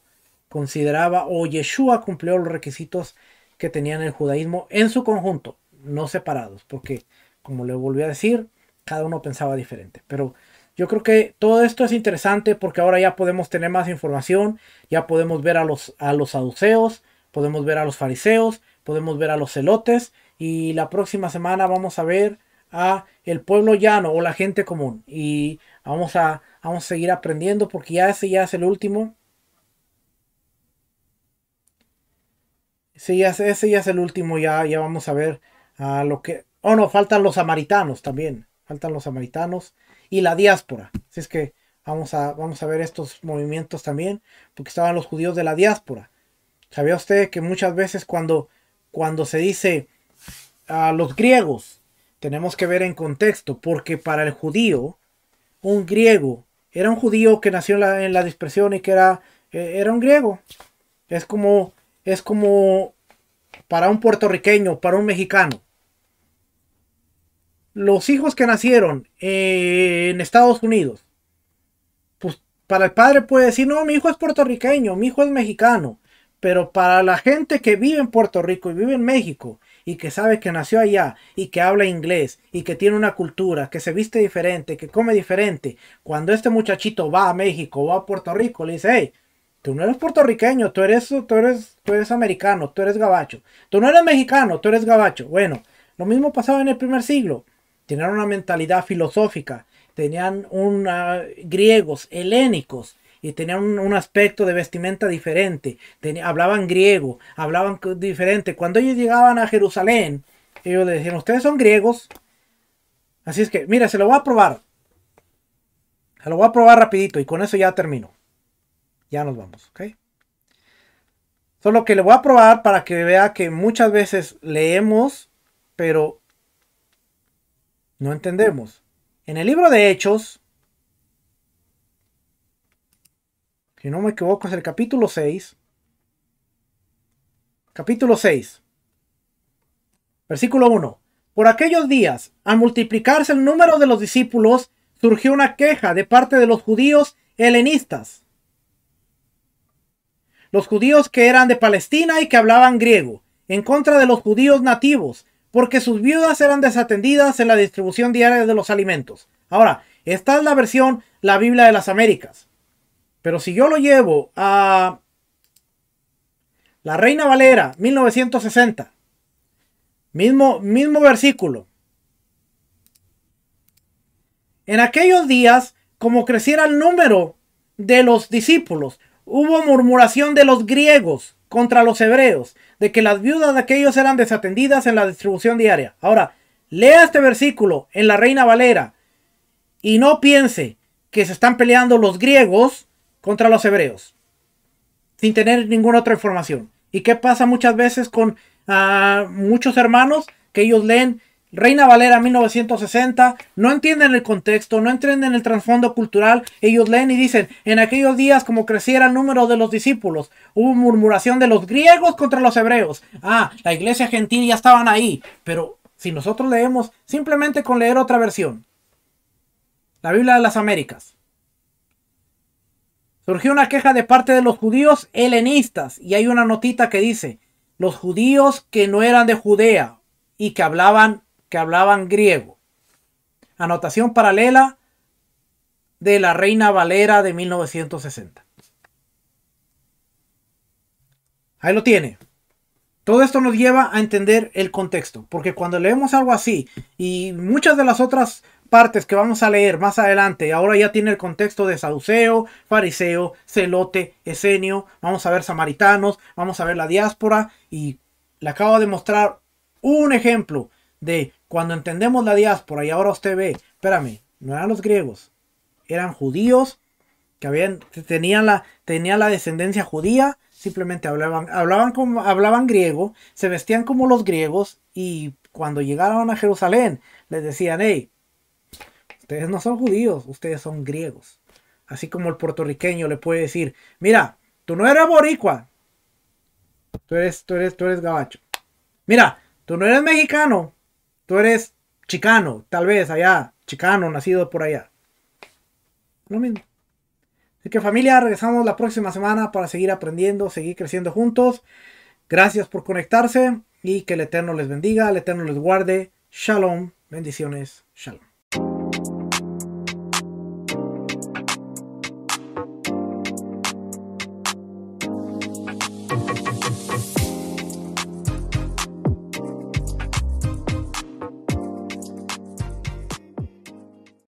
consideraba o Yeshua cumplió los requisitos que tenían el judaísmo en su conjunto, no separados, porque como le volví a decir, cada uno pensaba diferente. Pero yo creo que todo esto es interesante porque ahora ya podemos tener más información, ya podemos ver a los, a los saduceos, podemos ver a los fariseos, podemos ver a los celotes y la próxima semana vamos a ver a el pueblo llano o la gente común y vamos a, vamos a seguir aprendiendo porque ya ese ya es el último Sí, ese ya es el último, ya, ya vamos a ver a lo que... Oh, no, faltan los samaritanos también. Faltan los samaritanos y la diáspora. Así es que vamos a, vamos a ver estos movimientos también, porque estaban los judíos de la diáspora. ¿Sabía usted que muchas veces cuando, cuando se dice a los griegos, tenemos que ver en contexto, porque para el judío, un griego, era un judío que nació en la, dispersión y que era, eh, era un griego. Es como es como para un puertorriqueño, para un mexicano. Los hijos que nacieron en Estados Unidos, pues para el padre puede decir, no, mi hijo es puertorriqueño, mi hijo es mexicano, pero para la gente que vive en Puerto Rico y vive en México y que sabe que nació allá y que habla inglés y que tiene una cultura, que se viste diferente, que come diferente, cuando este muchachito va a México o va a Puerto Rico, le dice, hey, Tú no eres puertorriqueño, tú eres, tú eres, tú americano, tú eres gabacho. Tú no eres mexicano, tú eres gabacho. Bueno, lo mismo pasaba en el primer siglo. Tenían una mentalidad filosófica, tenían griegos, helénicos, y tenían un, aspecto de vestimenta diferente. hablaban griego, hablaban diferente. Cuando ellos llegaban a Jerusalén, ellos decían, ustedes son griegos. Así es que, mira, se lo voy a probar. Se lo voy a probar rapidito y con eso ya termino ya nos vamos, ¿ok? Solo que le voy a probar para que vea que muchas veces leemos, pero no entendemos. En el libro de Hechos, si no me equivoco, es el capítulo 6. Capítulo 6. Versículo 1. Por aquellos días, al multiplicarse el número de los discípulos, surgió una queja de parte de los judíos helenistas los judíos que eran de Palestina y que hablaban griego, en contra de los judíos nativos, porque sus viudas eran desatendidas en la distribución diaria de los alimentos. Ahora, esta es la versión, la Biblia de las Américas. Pero si yo lo llevo a la Reina Valera, 1960, mismo, mismo versículo. En aquellos días, como creciera el número de los discípulos, hubo murmuración de los griegos contra los hebreos, de que las viudas de aquellos eran desatendidas en la distribución diaria. Ahora, lea este versículo en la Reina Valera y no piense que se están peleando los griegos contra los hebreos, sin tener ninguna otra información. ¿Y qué pasa muchas veces con ah, muchos hermanos que ellos leen Reina Valera 1960, no entienden el contexto, no entienden el trasfondo cultural. Ellos leen y dicen, en aquellos días como creciera el número de los discípulos, hubo murmuración de los griegos contra los hebreos. Ah, la iglesia gentil ya estaban ahí, pero si nosotros leemos simplemente con leer otra versión, la Biblia de las Américas. Surgió una queja de parte de los judíos helenistas y hay una notita que dice, los judíos que no eran de Judea y que hablaban que hablaban griego. Anotación paralela de la Reina Valera de 1960. Ahí lo tiene. Todo esto nos lleva a entender el contexto, porque cuando leemos algo así y muchas de las otras partes que vamos a leer más adelante, ahora ya tiene el contexto de saduceo, fariseo, celote, esenio, vamos a ver samaritanos, vamos a ver la diáspora y le acabo de mostrar un ejemplo de cuando entendemos la diáspora y ahora usted ve, espérame, no eran los griegos, eran judíos que habían, tenían, la, la descendencia judía, simplemente hablaban, hablaban, como, hablaban griego, se vestían como los griegos y cuando llegaron a Jerusalén les decían, hey, ustedes no son judíos, ustedes son griegos. Así como el puertorriqueño le puede decir, mira, tú no eres boricua, tú eres, tú eres, tú eres gabacho. Mira, tú no eres mexicano, Tú eres chicano, tal vez allá, chicano, nacido por allá. Lo mismo. Así que familia, regresamos la próxima semana para seguir aprendiendo, seguir creciendo juntos. Gracias por conectarse y que el Eterno les bendiga, el Eterno les guarde. Shalom, bendiciones, shalom.